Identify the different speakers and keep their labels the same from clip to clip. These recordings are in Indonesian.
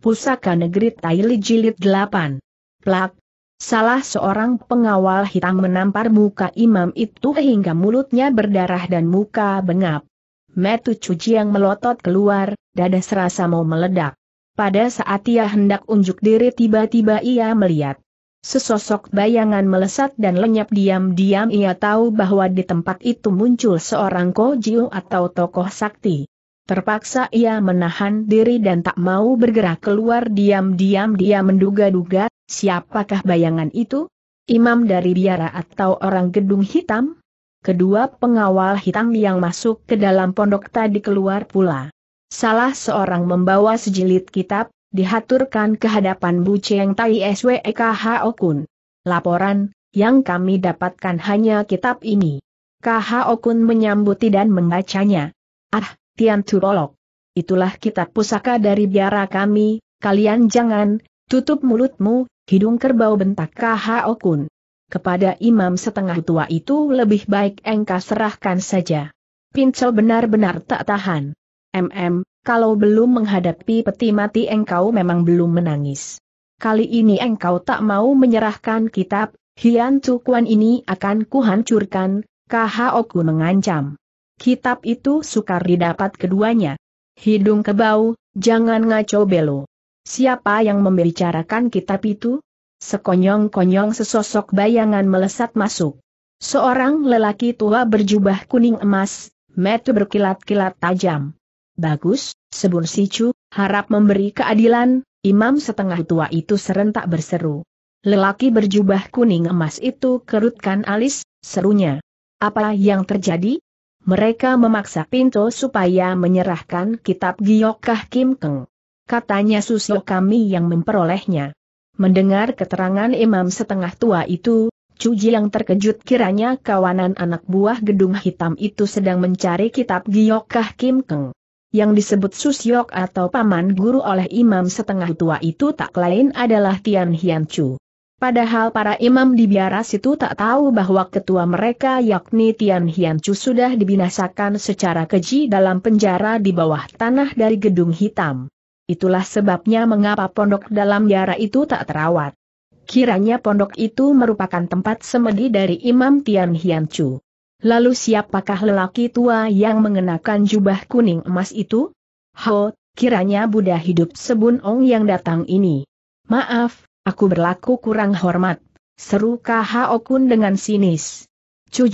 Speaker 1: Pusaka Negeri Taili Jilid 8. Plak. Salah seorang pengawal hitam menampar muka imam itu hingga mulutnya berdarah dan muka bengap. Metu cuci yang melotot keluar, dada serasa mau meledak. Pada saat ia hendak unjuk diri tiba-tiba ia melihat. Sesosok bayangan melesat dan lenyap diam-diam ia tahu bahwa di tempat itu muncul seorang kojiu atau tokoh sakti. Terpaksa ia menahan diri dan tak mau bergerak keluar diam-diam dia menduga-duga, siapakah bayangan itu? Imam dari biara atau orang gedung hitam? Kedua pengawal hitam yang masuk ke dalam pondok tadi keluar pula. Salah seorang membawa sejilid kitab, dihaturkan ke hadapan Bu Cheng Tai SWKH Okun. Laporan, yang kami dapatkan hanya kitab ini. Kh okun menyambuti dan membacanya. Ah, Tian Turolok. Itulah kitab pusaka dari biara kami, kalian jangan, tutup mulutmu, hidung kerbau bentak KHO Okun. Kepada imam setengah tua itu lebih baik engkau serahkan saja. Pincel benar-benar tak tahan. MM, kalau belum menghadapi peti mati engkau memang belum menangis. Kali ini engkau tak mau menyerahkan kitab, Hian Cukuan ini akan kuhancurkan, KHO Kun mengancam. Kitab itu sukar didapat keduanya. Hidung kebau, jangan ngaco belo. Siapa yang membicarakan kitab itu? Sekonyong-konyong sesosok bayangan melesat masuk. Seorang lelaki tua berjubah kuning emas, metu berkilat-kilat tajam. Bagus, sebun sicu, harap memberi keadilan, imam setengah tua itu serentak berseru. Lelaki berjubah kuning emas itu kerutkan alis, serunya. Apa yang terjadi? Mereka memaksa Pinto supaya menyerahkan kitab Giokah Kim Keng. Katanya Susyok kami yang memperolehnya. Mendengar keterangan imam setengah tua itu, Cuji yang terkejut kiranya kawanan anak buah gedung hitam itu sedang mencari kitab Giokah Kim Keng. Yang disebut Susyok atau paman guru oleh imam setengah tua itu tak lain adalah Tian Hian Chu. Padahal para imam di biara situ tak tahu bahwa ketua mereka yakni Tian Hian Chu sudah dibinasakan secara keji dalam penjara di bawah tanah dari gedung hitam. Itulah sebabnya mengapa pondok dalam biara itu tak terawat. Kiranya pondok itu merupakan tempat semedi dari Imam Tian Hian Chu. Lalu siapakah lelaki tua yang mengenakan jubah kuning emas itu? Ho, kiranya Buddha hidup Sebun Ong yang datang ini. Maaf, Aku berlaku kurang hormat. Seru Kahao dengan sinis.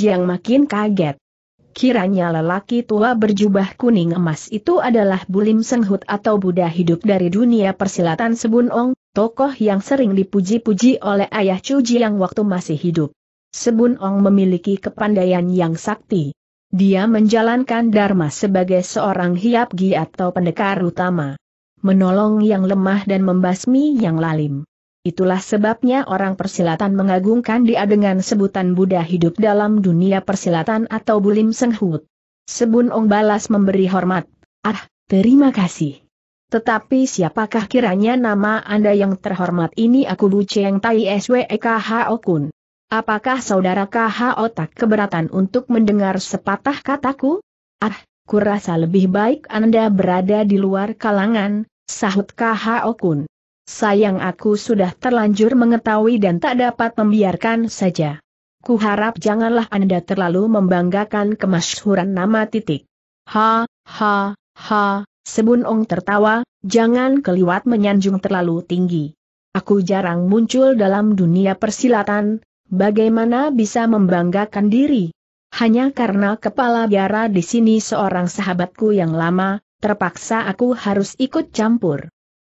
Speaker 1: yang makin kaget. Kiranya lelaki tua berjubah kuning emas itu adalah Bulim Senghut atau Buddha hidup dari dunia persilatan Sebun Ong, tokoh yang sering dipuji-puji oleh ayah Cuji yang waktu masih hidup. Sebun Ong memiliki kepandaian yang sakti. Dia menjalankan Dharma sebagai seorang hiap gi atau pendekar utama. Menolong yang lemah dan membasmi yang lalim. Itulah sebabnya orang persilatan mengagungkan dia dengan sebutan Buddha hidup dalam dunia persilatan atau Bulim Senghut. Sebun Ong balas memberi hormat. Ah, terima kasih. Tetapi siapakah kiranya nama Anda yang terhormat ini aku Bu Cheng Tai SWEKHO Kun? Apakah saudara KHO tak keberatan untuk mendengar sepatah kataku? Ah, kurasa lebih baik Anda berada di luar kalangan, sahut KHO Kun. Sayang aku sudah terlanjur mengetahui dan tak dapat membiarkan saja. Kuharap janganlah Anda terlalu membanggakan kemasyhuran nama titik. Ha, ha, ha, Sebun Ong tertawa, jangan keliwat menyanjung terlalu tinggi. Aku jarang muncul dalam dunia persilatan, bagaimana bisa membanggakan diri? Hanya karena kepala biara di sini seorang sahabatku yang lama, terpaksa aku harus ikut campur.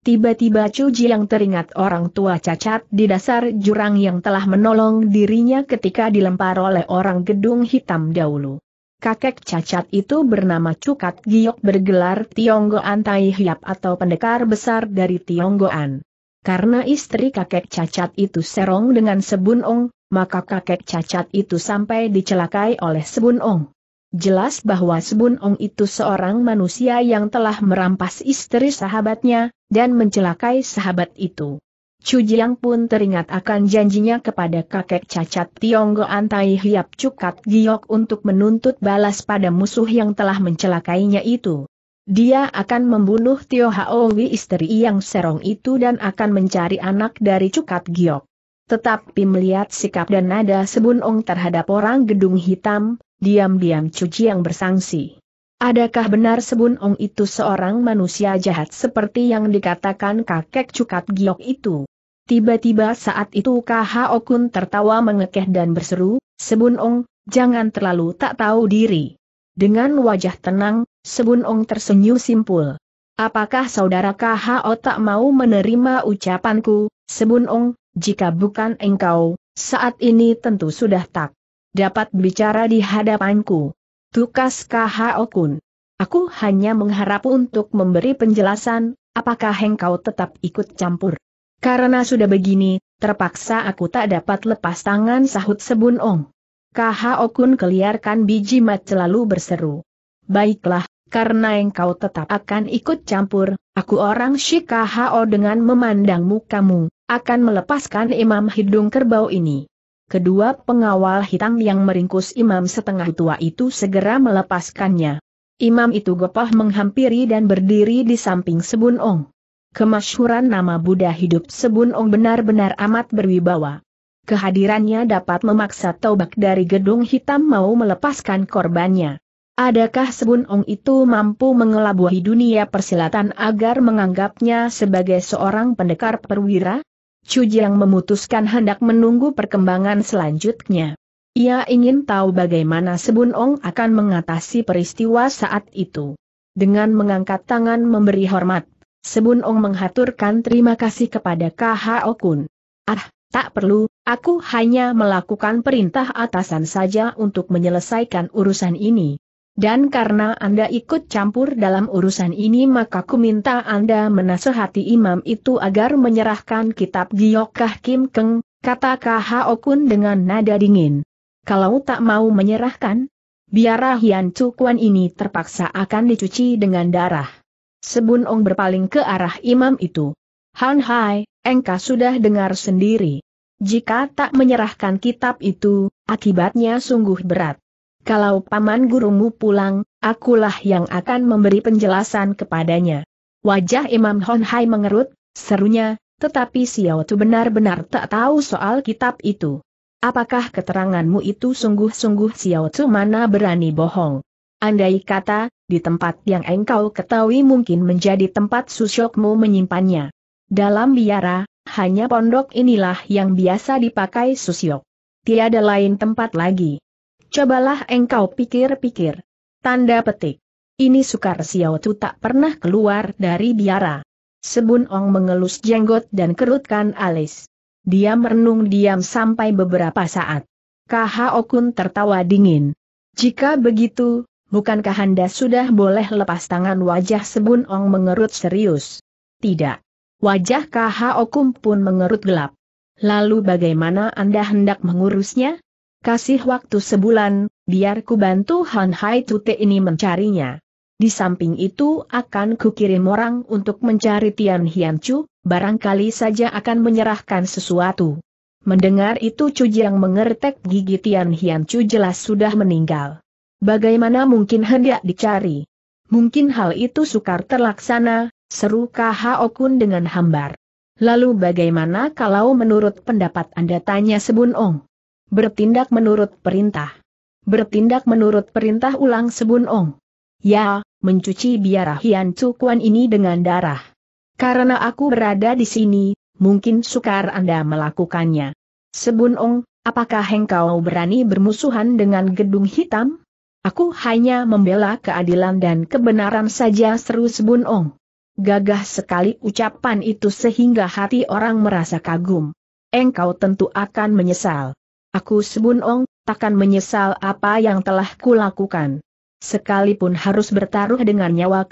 Speaker 1: Tiba-tiba Cuji yang teringat orang tua cacat di dasar jurang yang telah menolong dirinya ketika dilempar oleh orang gedung hitam dahulu. Kakek cacat itu bernama Cukat Giok bergelar Tionggoan Tai Hiap atau pendekar besar dari Tionggoan. Karena istri kakek cacat itu serong dengan Sebun Ong, maka kakek cacat itu sampai dicelakai oleh Sebun Ong. Jelas bahwa Sebun Ong itu seorang manusia yang telah merampas istri sahabatnya, dan mencelakai sahabat itu. Chu Jiang pun teringat akan janjinya kepada kakek cacat Tionggo Antai Hiap Cukat Giok untuk menuntut balas pada musuh yang telah mencelakainya itu. Dia akan membunuh Tio Haowi istri yang serong itu dan akan mencari anak dari Cukat Giok. Tetapi melihat sikap dan nada Sebun Ong terhadap orang gedung hitam, diam-diam cuci yang bersangsi. Adakah benar Sebun Ong itu seorang manusia jahat seperti yang dikatakan kakek cukat giok itu? Tiba-tiba saat itu Kah Okun tertawa mengekeh dan berseru, Sebun Ong, jangan terlalu tak tahu diri. Dengan wajah tenang, Sebun Ong tersenyum simpul. Apakah saudara O tak mau menerima ucapanku, Sebun Ong, jika bukan engkau, saat ini tentu sudah tak dapat bicara di hadapanku. Tukas Khao Kun. Aku hanya mengharap untuk memberi penjelasan, apakah engkau tetap ikut campur. Karena sudah begini, terpaksa aku tak dapat lepas tangan sahut Sebun Ong. Khao Kun keliarkan biji mat selalu berseru. Baiklah, karena engkau tetap akan ikut campur, aku orang Shikahao dengan memandang kamu akan melepaskan imam hidung kerbau ini. Kedua pengawal hitam yang meringkus imam setengah tua itu segera melepaskannya. Imam itu gopah menghampiri dan berdiri di samping Sebun Ong. Kemasyhuran nama Buddha hidup Sebun Ong benar-benar amat berwibawa. Kehadirannya dapat memaksa Taubak dari gedung hitam mau melepaskan korbannya. Adakah Sebun Ong itu mampu mengelabuhi dunia persilatan agar menganggapnya sebagai seorang pendekar perwira? Chu Jiang memutuskan hendak menunggu perkembangan selanjutnya. Ia ingin tahu bagaimana Sebun Ong akan mengatasi peristiwa saat itu. Dengan mengangkat tangan memberi hormat, Sebun Ong menghaturkan terima kasih kepada KHO Kun. Ah, tak perlu, aku hanya melakukan perintah atasan saja untuk menyelesaikan urusan ini. Dan karena Anda ikut campur dalam urusan ini maka ku minta Anda menasehati imam itu agar menyerahkan kitab Giokah Kim Keng, kata Kahao Okun dengan nada dingin. Kalau tak mau menyerahkan, biarlah Hian Cukuan ini terpaksa akan dicuci dengan darah. Sebun Ong berpaling ke arah imam itu. Han Hai, engkau sudah dengar sendiri. Jika tak menyerahkan kitab itu, akibatnya sungguh berat. Kalau paman gurumu pulang, akulah yang akan memberi penjelasan kepadanya. Wajah Imam Hon Hai mengerut, serunya, tetapi Xiao Tu benar-benar tak tahu soal kitab itu. Apakah keteranganmu itu sungguh-sungguh Xiao Tu mana berani bohong? Andai kata, di tempat yang engkau ketahui mungkin menjadi tempat Susyokmu menyimpannya. Dalam biara, hanya pondok inilah yang biasa dipakai susyok. Tiada lain tempat lagi. Cobalah engkau pikir-pikir. Tanda petik. Ini Sukar Xiaotu tak pernah keluar dari biara. Sebun Ong mengelus jenggot dan kerutkan alis. Dia merenung diam sampai beberapa saat. Kaha Okun tertawa dingin. Jika begitu, bukankah Anda sudah boleh lepas tangan wajah Sebun Ong mengerut serius? Tidak. Wajah Kaha Okun pun mengerut gelap. Lalu bagaimana Anda hendak mengurusnya? Kasih waktu sebulan, biar ku bantu Han Hai Tute ini mencarinya. Di samping itu akan kukirim orang untuk mencari Tian Hian Chu, barangkali saja akan menyerahkan sesuatu. Mendengar itu Chu Jiang mengertek gigi Tian Hian Chu jelas sudah meninggal. Bagaimana mungkin hendak dicari? Mungkin hal itu sukar terlaksana, seru Kahao Kun dengan hambar. Lalu bagaimana kalau menurut pendapat Anda tanya Sebun Ong? Bertindak menurut perintah. Bertindak menurut perintah ulang Sebun Ong. Ya, mencuci biara Hian Cukuan ini dengan darah. Karena aku berada di sini, mungkin sukar Anda melakukannya. Sebun Ong, apakah engkau berani bermusuhan dengan gedung hitam? Aku hanya membela keadilan dan kebenaran saja seru Sebun Ong. Gagah sekali ucapan itu sehingga hati orang merasa kagum. Engkau tentu akan menyesal. Aku sebunong, takkan menyesal apa yang telah kulakukan. Sekalipun harus bertaruh dengan nyawa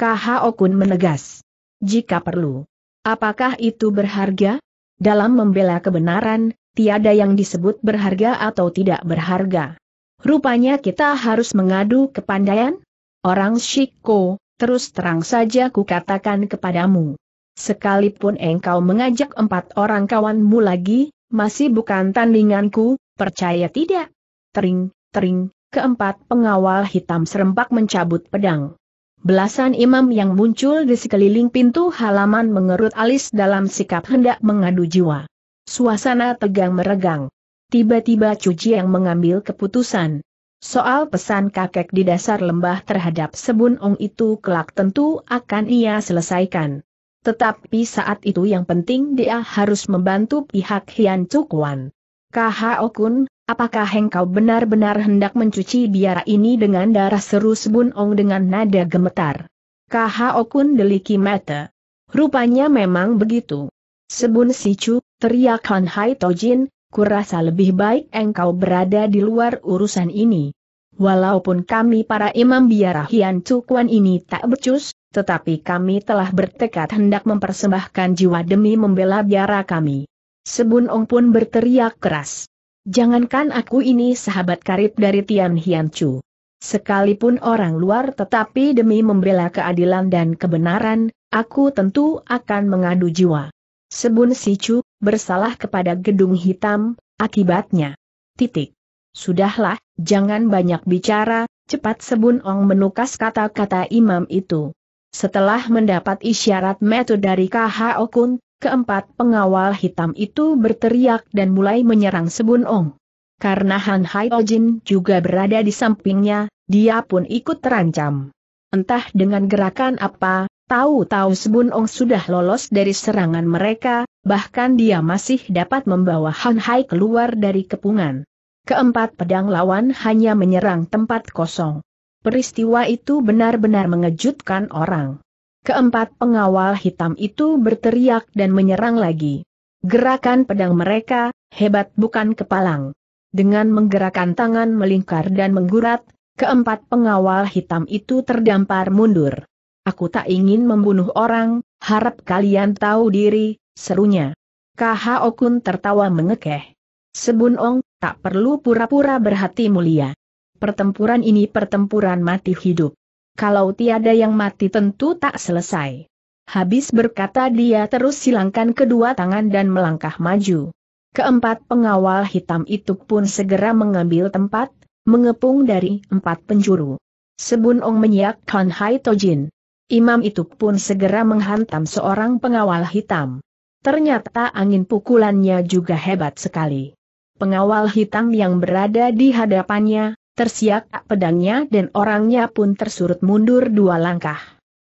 Speaker 1: Kun menegas. Jika perlu. Apakah itu berharga? Dalam membela kebenaran, tiada yang disebut berharga atau tidak berharga. Rupanya kita harus mengadu kepandaian? Orang Shiko, terus terang saja kukatakan kepadamu. Sekalipun engkau mengajak empat orang kawanmu lagi, masih bukan tandinganku, Percaya tidak? Tering, tering, keempat pengawal hitam serempak mencabut pedang. Belasan imam yang muncul di sekeliling pintu halaman mengerut alis dalam sikap hendak mengadu jiwa. Suasana tegang meregang. Tiba-tiba Cuci yang mengambil keputusan. Soal pesan kakek di dasar lembah terhadap Sebun Ong itu kelak tentu akan ia selesaikan. Tetapi saat itu yang penting dia harus membantu pihak Hian Cukuan. Kahao Kun, apakah engkau benar-benar hendak mencuci biara ini dengan darah seru Sebun Ong dengan nada gemetar? Kahao Kun deliki mata. Rupanya memang begitu. Sebun Sicu, teriak Han Hai Tojin, kurasa lebih baik engkau berada di luar urusan ini. Walaupun kami para imam biara Hian Cukuan ini tak becus, tetapi kami telah bertekad hendak mempersembahkan jiwa demi membela biara kami. Sebun Ong pun berteriak keras. Jangankan aku ini sahabat karib dari Tian Hian Chu. Sekalipun orang luar tetapi demi membela keadilan dan kebenaran, aku tentu akan mengadu jiwa. Sebun Si Chu, bersalah kepada gedung hitam, akibatnya. Titik. Sudahlah, jangan banyak bicara, cepat Sebun Ong menukas kata-kata imam itu. Setelah mendapat isyarat metode dari KHO Kun, keempat pengawal hitam itu berteriak dan mulai menyerang Sebun Ong. Karena Han Hai Ojin juga berada di sampingnya, dia pun ikut terancam. Entah dengan gerakan apa, tahu-tahu Sebun Ong sudah lolos dari serangan mereka, bahkan dia masih dapat membawa Han Hai keluar dari kepungan. Keempat pedang lawan hanya menyerang tempat kosong. Peristiwa itu benar-benar mengejutkan orang. Keempat pengawal hitam itu berteriak dan menyerang lagi. Gerakan pedang mereka, hebat bukan kepalang. Dengan menggerakkan tangan melingkar dan menggurat, keempat pengawal hitam itu terdampar mundur. Aku tak ingin membunuh orang, harap kalian tahu diri, serunya. Kaha Okun tertawa mengekeh. Sebun Ong, tak perlu pura-pura berhati mulia. Pertempuran ini pertempuran mati hidup kalau tiada yang mati tentu tak selesai. Habis berkata dia terus silangkan kedua tangan dan melangkah maju. Keempat pengawal hitam itu pun segera mengambil tempat, mengepung dari empat penjuru. Sebun Ong menyiak Hai Tojin. Imam itu pun segera menghantam seorang pengawal hitam. Ternyata angin pukulannya juga hebat sekali. Pengawal hitam yang berada di hadapannya, tersiak pedangnya dan orangnya pun tersurut mundur dua langkah.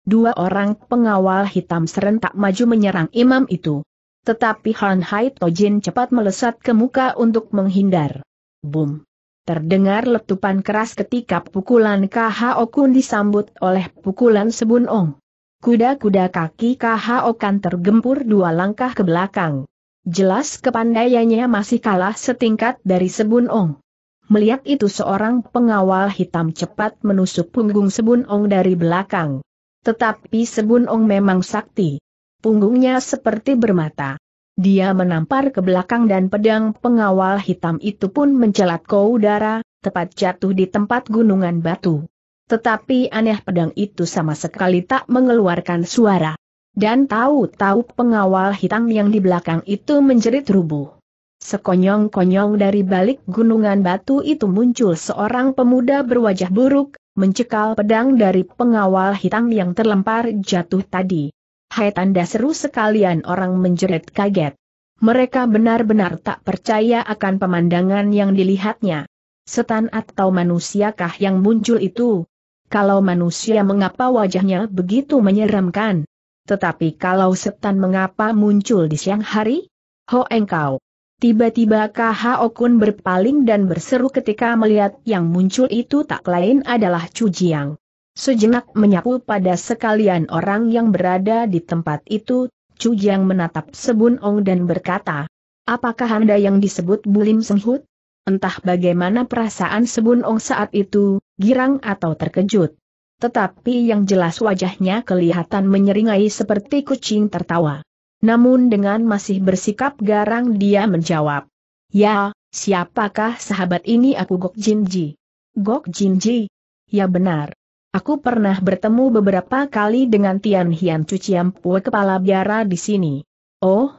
Speaker 1: Dua orang pengawal hitam serentak maju menyerang imam itu. Tetapi Han Hai Tojin cepat melesat ke muka untuk menghindar. Boom! Terdengar letupan keras ketika pukulan KHO Kun disambut oleh pukulan Sebun Ong. Kuda-kuda kaki KHO Kan tergempur dua langkah ke belakang. Jelas kepandaiannya masih kalah setingkat dari Sebun Ong. Melihat itu seorang pengawal hitam cepat menusuk punggung Sebun Ong dari belakang. Tetapi Sebun Ong memang sakti. Punggungnya seperti bermata. Dia menampar ke belakang dan pedang pengawal hitam itu pun mencelat ke udara, tepat jatuh di tempat gunungan batu. Tetapi aneh pedang itu sama sekali tak mengeluarkan suara. Dan tahu-tahu pengawal hitam yang di belakang itu menjerit rubuh. Sekonyong-konyong dari balik gunungan batu itu muncul seorang pemuda berwajah buruk, mencekal pedang dari pengawal hitam yang terlempar jatuh tadi. Hai tanda seru sekalian orang menjerit kaget. Mereka benar-benar tak percaya akan pemandangan yang dilihatnya. Setan atau manusiakah yang muncul itu? Kalau manusia mengapa wajahnya begitu menyeramkan? Tetapi kalau setan mengapa muncul di siang hari? Ho engkau! Tiba-tiba KHO Okun berpaling dan berseru ketika melihat yang muncul itu tak lain adalah Chu Jiang. Sejenak menyapu pada sekalian orang yang berada di tempat itu, Chu Jiang menatap Sebun Ong dan berkata, Apakah Anda yang disebut Bulim Senghut? Entah bagaimana perasaan Sebun Ong saat itu, girang atau terkejut. Tetapi yang jelas wajahnya kelihatan menyeringai seperti kucing tertawa. Namun dengan masih bersikap garang dia menjawab. Ya, siapakah sahabat ini aku Gok Jinji? Gok Jinji? Ya benar. Aku pernah bertemu beberapa kali dengan Tian Hian Chu Chiampue kepala biara di sini. Oh,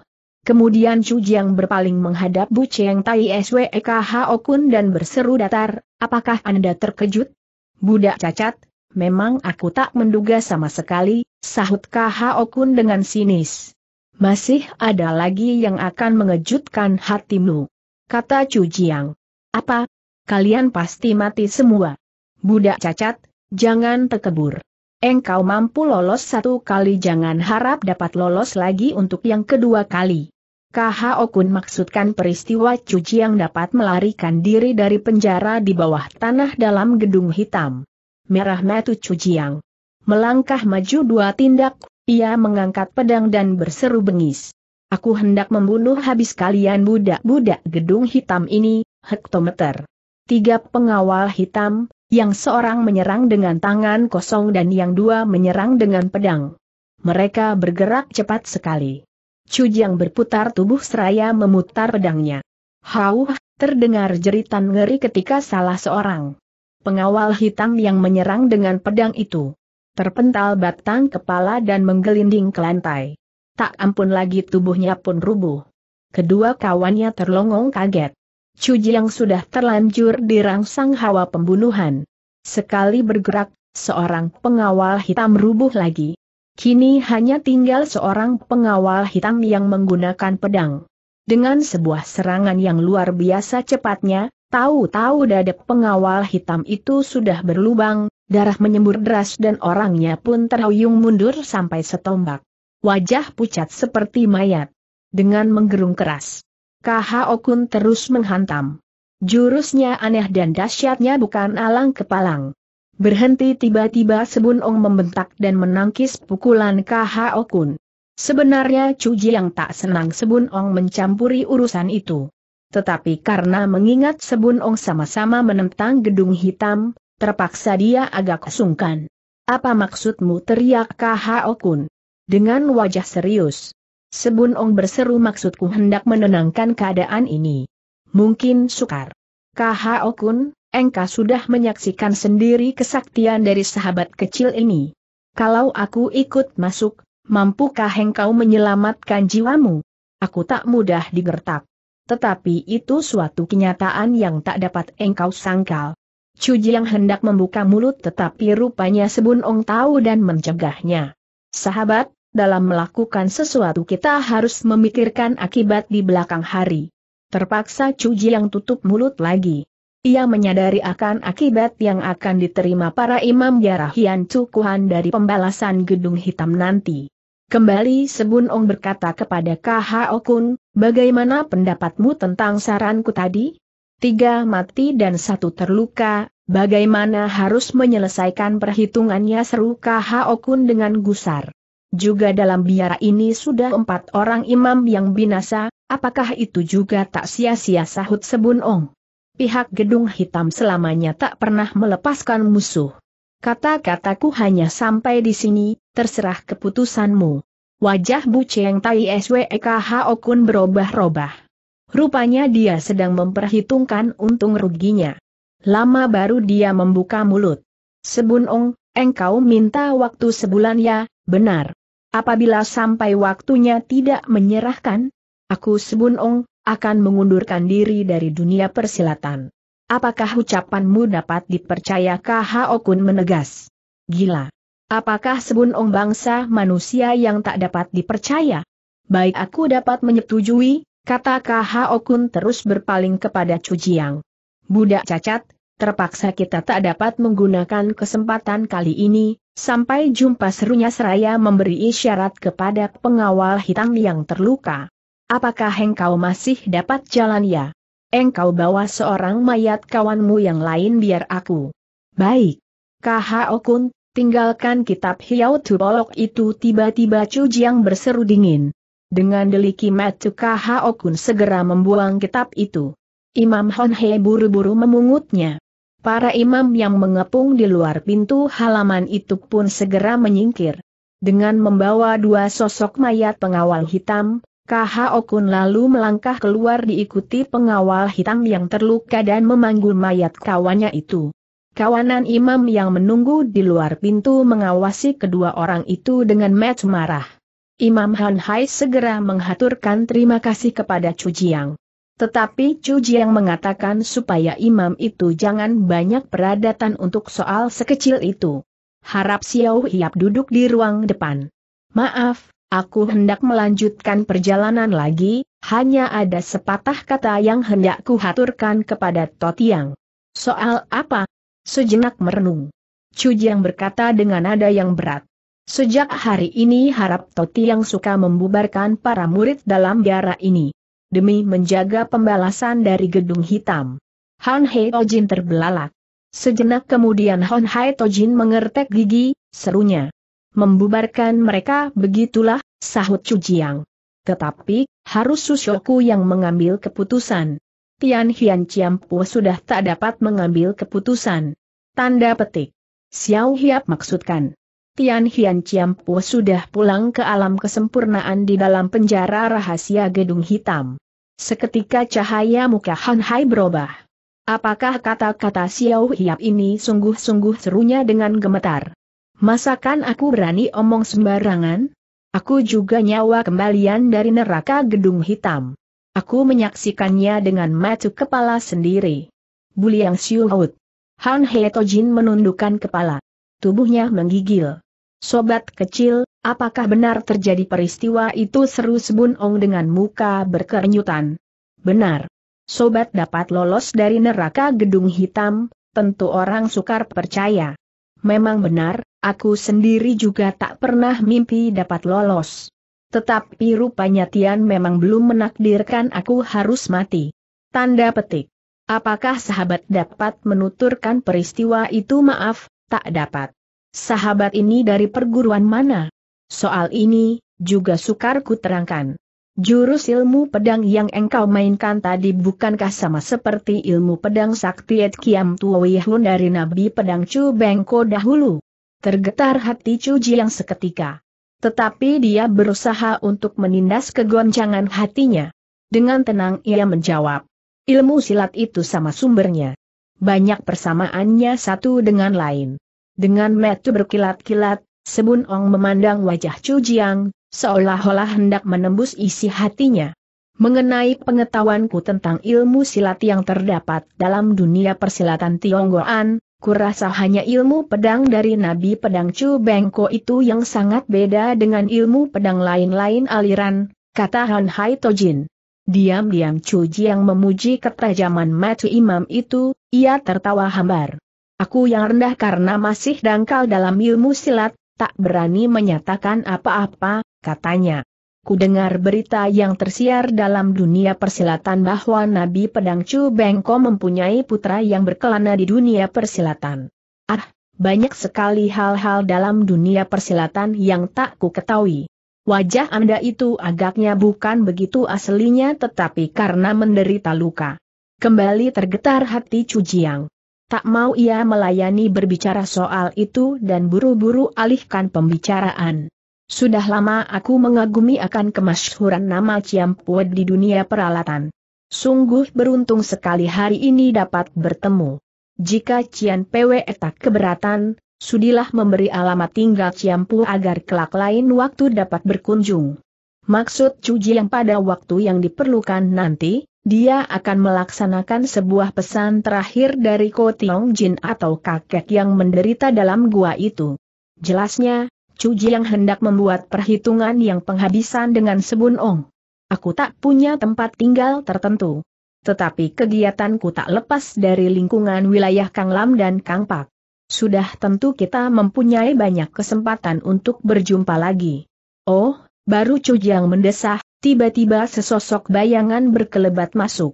Speaker 1: Kemudian Chu Jiang berpaling menghadap Bu Cheng Tai SWEKH Okun dan berseru datar, apakah Anda terkejut? Budak cacat, memang aku tak menduga sama sekali, sahut KH Okun dengan sinis. Masih ada lagi yang akan mengejutkan hatimu. Kata Chu Jiang. Apa? Kalian pasti mati semua. Budak cacat, jangan terkebur. Engkau mampu lolos satu kali jangan harap dapat lolos lagi untuk yang kedua kali. KHO Kun maksudkan peristiwa Chu Jiang dapat melarikan diri dari penjara di bawah tanah dalam gedung hitam. Merah metu Jiang. Melangkah maju dua tindak, ia mengangkat pedang dan berseru bengis. Aku hendak membunuh habis kalian budak-budak gedung hitam ini, hektometer. Tiga pengawal hitam, yang seorang menyerang dengan tangan kosong dan yang dua menyerang dengan pedang. Mereka bergerak cepat sekali. Cujang berputar tubuh seraya memutar pedangnya. Hauh, terdengar jeritan ngeri ketika salah seorang pengawal hitam yang menyerang dengan pedang itu Terpental batang kepala dan menggelinding ke lantai. Tak ampun lagi tubuhnya pun rubuh. Kedua kawannya terlongong kaget. Cuji yang sudah terlanjur dirangsang hawa pembunuhan. Sekali bergerak, seorang pengawal hitam rubuh lagi. Kini hanya tinggal seorang pengawal hitam yang menggunakan pedang. Dengan sebuah serangan yang luar biasa cepatnya, tahu-tahu dada pengawal hitam itu sudah berlubang, Darah menyembur deras dan orangnya pun terhuyung mundur sampai setombak. Wajah pucat seperti mayat. Dengan menggerung keras. Kaha Okun terus menghantam. Jurusnya aneh dan dahsyatnya bukan alang kepalang. Berhenti tiba-tiba Sebun Ong membentak dan menangkis pukulan Kaha Okun. Sebenarnya Cuji yang tak senang Sebun Ong mencampuri urusan itu. Tetapi karena mengingat Sebun Ong sama-sama menentang gedung hitam, Terpaksa dia agak sungkan. Apa maksudmu teriak Kahao Kun? Dengan wajah serius. Sebun Ong berseru maksudku hendak menenangkan keadaan ini. Mungkin sukar. Kahao Kun, engkau sudah menyaksikan sendiri kesaktian dari sahabat kecil ini. Kalau aku ikut masuk, mampukah engkau menyelamatkan jiwamu? Aku tak mudah digertak. Tetapi itu suatu kenyataan yang tak dapat engkau sangkal. Chu Jiang hendak membuka mulut tetapi rupanya Sebun Ong tahu dan mencegahnya. Sahabat, dalam melakukan sesuatu kita harus memikirkan akibat di belakang hari. Terpaksa Chu Jiang tutup mulut lagi. Ia menyadari akan akibat yang akan diterima para imam Yarahian Cukuhan dari pembalasan gedung hitam nanti. Kembali Sebun Ong berkata kepada KHO Kun, bagaimana pendapatmu tentang saranku tadi? tiga mati dan satu terluka, bagaimana harus menyelesaikan perhitungannya seru Kun dengan gusar. Juga dalam biara ini sudah empat orang imam yang binasa, apakah itu juga tak sia-sia sahut Sebun Ong? Pihak gedung hitam selamanya tak pernah melepaskan musuh. Kata-kataku hanya sampai di sini, terserah keputusanmu. Wajah Bu Cheng Tai SWEKH Okun berubah ubah Rupanya dia sedang memperhitungkan untung ruginya. Lama baru dia membuka mulut. Sebunong, engkau minta waktu sebulan ya, benar. Apabila sampai waktunya tidak menyerahkan, aku Sebunong akan mengundurkan diri dari dunia persilatan. Apakah ucapanmu dapat dipercaya KHO Kun menegas? Gila. Apakah Sebunong bangsa manusia yang tak dapat dipercaya? Baik aku dapat menyetujui, kata KHO Okun terus berpaling kepada Cujiang. Budak cacat, terpaksa kita tak dapat menggunakan kesempatan kali ini, sampai jumpa serunya seraya memberi isyarat kepada pengawal hitam yang terluka. Apakah engkau masih dapat jalan ya? Engkau bawa seorang mayat kawanmu yang lain biar aku. Baik. KHO Okun, tinggalkan kitab Hiao Tubolok itu tiba-tiba Cujiang Jiang berseru dingin. Dengan deliki Matsuka Haokun segera membuang kitab itu. Imam Honhe buru-buru memungutnya. Para imam yang mengepung di luar pintu halaman itu pun segera menyingkir. Dengan membawa dua sosok mayat pengawal hitam, Okun lalu melangkah keluar diikuti pengawal hitam yang terluka dan memanggul mayat kawannya itu. Kawanan imam yang menunggu di luar pintu mengawasi kedua orang itu dengan mata marah. Imam Han Hai segera menghaturkan terima kasih kepada Chu Jiang. Tetapi Chu Jiang mengatakan supaya imam itu jangan banyak peradatan untuk soal sekecil itu. Harap Xiao Hiap duduk di ruang depan. Maaf, aku hendak melanjutkan perjalanan lagi, hanya ada sepatah kata yang hendak kuhaturkan kepada Totiang. Soal apa? Sejenak merenung. Chu Jiang berkata dengan nada yang berat. Sejak hari ini harap Toti yang suka membubarkan para murid dalam biara ini. Demi menjaga pembalasan dari gedung hitam. Han Hei Tojin terbelalak. Sejenak kemudian Han Hai Tojin mengertek gigi, serunya. Membubarkan mereka begitulah, sahut Chu Cujiang. Tetapi, harus Susyoku yang mengambil keputusan. Tian Hian Ciampu sudah tak dapat mengambil keputusan. Tanda petik. Xiao Hiap maksudkan. Tian Hian Po sudah pulang ke alam kesempurnaan di dalam penjara rahasia gedung hitam. Seketika cahaya muka Han Hai berubah. Apakah kata-kata Xiao Hiap ini sungguh-sungguh serunya dengan gemetar? Masakan aku berani omong sembarangan? Aku juga nyawa kembalian dari neraka gedung hitam. Aku menyaksikannya dengan mata kepala sendiri. Buliang Out. Han He Tojin menundukkan kepala. Tubuhnya menggigil. Sobat kecil, apakah benar terjadi peristiwa itu seru Sebun Ong dengan muka berkerenyutan? Benar. Sobat dapat lolos dari neraka gedung hitam, tentu orang sukar percaya. Memang benar, aku sendiri juga tak pernah mimpi dapat lolos. Tetapi rupanya Tian memang belum menakdirkan aku harus mati. Tanda petik. Apakah sahabat dapat menuturkan peristiwa itu maaf, tak dapat. Sahabat ini dari perguruan mana? Soal ini, juga sukar ku terangkan. Jurus ilmu pedang yang engkau mainkan tadi bukankah sama seperti ilmu pedang sakti Et Kiam Tuwihun dari Nabi Pedang Chu Bengko dahulu? Tergetar hati Chu yang seketika. Tetapi dia berusaha untuk menindas kegoncangan hatinya. Dengan tenang ia menjawab. Ilmu silat itu sama sumbernya. Banyak persamaannya satu dengan lain. Dengan metu berkilat-kilat, Sebun Ong memandang wajah Chu Jiang, seolah-olah hendak menembus isi hatinya. Mengenai pengetahuanku tentang ilmu silat yang terdapat dalam dunia persilatan Tionggoan, kurasa hanya ilmu pedang dari Nabi Pedang Chu Bengko itu yang sangat beda dengan ilmu pedang lain-lain aliran, kata Han Hai Tojin. Diam-diam Chu Jiang memuji ketajaman metu imam itu, ia tertawa hambar. Aku yang rendah karena masih dangkal dalam ilmu silat, tak berani menyatakan apa-apa, katanya. Ku dengar berita yang tersiar dalam dunia persilatan bahwa Nabi Pedang Chu Bengko mempunyai putra yang berkelana di dunia persilatan. Ah, banyak sekali hal-hal dalam dunia persilatan yang tak ku ketahui. Wajah Anda itu agaknya bukan begitu aslinya tetapi karena menderita luka. Kembali tergetar hati Chu Jiang. Tak mau ia melayani berbicara soal itu dan buru-buru alihkan pembicaraan. Sudah lama aku mengagumi akan kemasyhuran nama Ciampuat di dunia peralatan. Sungguh beruntung sekali hari ini dapat bertemu. Jika Cian Pwe tak keberatan, sudilah memberi alamat tinggal Ciampu agar kelak lain waktu dapat berkunjung. Maksud Cuji yang pada waktu yang diperlukan nanti, dia akan melaksanakan sebuah pesan terakhir dari Ko Tiong Jin atau kakek yang menderita dalam gua itu. Jelasnya, Chu yang hendak membuat perhitungan yang penghabisan dengan Sebun Ong. Aku tak punya tempat tinggal tertentu. Tetapi kegiatanku tak lepas dari lingkungan wilayah Kang Lam dan Kang Pak. Sudah tentu kita mempunyai banyak kesempatan untuk berjumpa lagi. Oh, baru Chu yang mendesah, Tiba-tiba sesosok bayangan berkelebat masuk.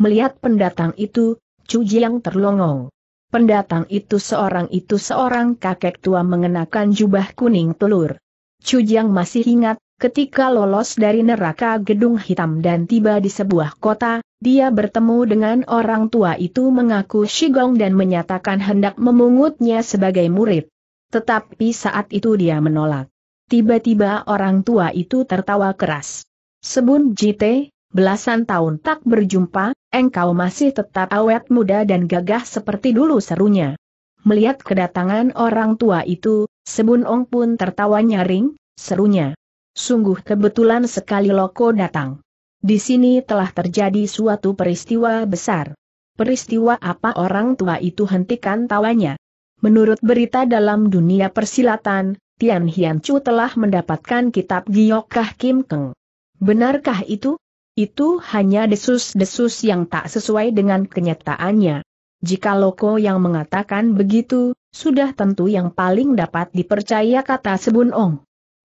Speaker 1: Melihat pendatang itu, Chu Jiang terlongong. Pendatang itu seorang itu seorang kakek tua mengenakan jubah kuning telur. Chu Jiang masih ingat, ketika lolos dari neraka gedung hitam dan tiba di sebuah kota, dia bertemu dengan orang tua itu mengaku Shigong dan menyatakan hendak memungutnya sebagai murid. Tetapi saat itu dia menolak. Tiba-tiba orang tua itu tertawa keras. Sebun Jite, belasan tahun tak berjumpa, engkau masih tetap awet muda dan gagah seperti dulu serunya. Melihat kedatangan orang tua itu, Sebun Ong pun tertawa nyaring, serunya. Sungguh kebetulan sekali Loko datang. Di sini telah terjadi suatu peristiwa besar. Peristiwa apa orang tua itu hentikan tawanya. Menurut berita dalam dunia persilatan, Tian Hian Chu telah mendapatkan kitab Giokah Kim Keng. Benarkah itu? Itu hanya desus-desus yang tak sesuai dengan kenyataannya. Jika Loko yang mengatakan begitu, sudah tentu yang paling dapat dipercaya kata Sebun Ong.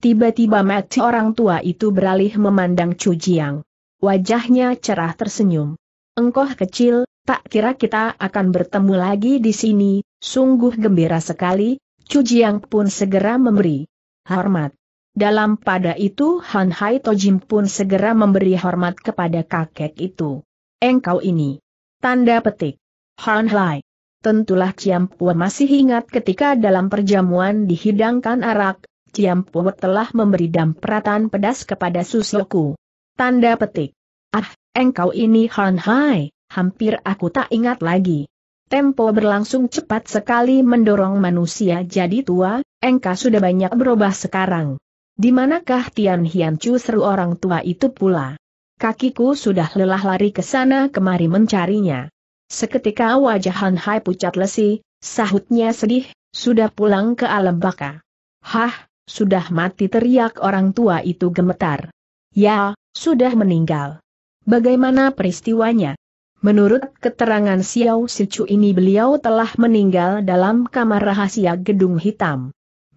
Speaker 1: Tiba-tiba mati orang tua itu beralih memandang Chu Jiang. Wajahnya cerah tersenyum. Engkoh kecil, tak kira kita akan bertemu lagi di sini, sungguh gembira sekali, Chu Jiang pun segera memberi hormat. Dalam pada itu Han Hai Tojim pun segera memberi hormat kepada kakek itu. Engkau ini. Tanda petik. Han Hai. Tentulah Ciam Pua masih ingat ketika dalam perjamuan dihidangkan arak, Ciam Pua telah memberi dampratan pedas kepada susuku. Tanda petik. Ah, engkau ini Han Hai, hampir aku tak ingat lagi. Tempo berlangsung cepat sekali mendorong manusia jadi tua, engkau sudah banyak berubah sekarang. Di manakah Tian Hian Chu seru orang tua itu pula? Kakiku sudah lelah lari ke sana kemari mencarinya. Seketika wajah Han Hai pucat lesi, sahutnya sedih, sudah pulang ke alam baka. Hah, sudah mati teriak orang tua itu gemetar. Ya, sudah meninggal. Bagaimana peristiwanya? Menurut keterangan Xiao Sichu ini beliau telah meninggal dalam kamar rahasia gedung hitam.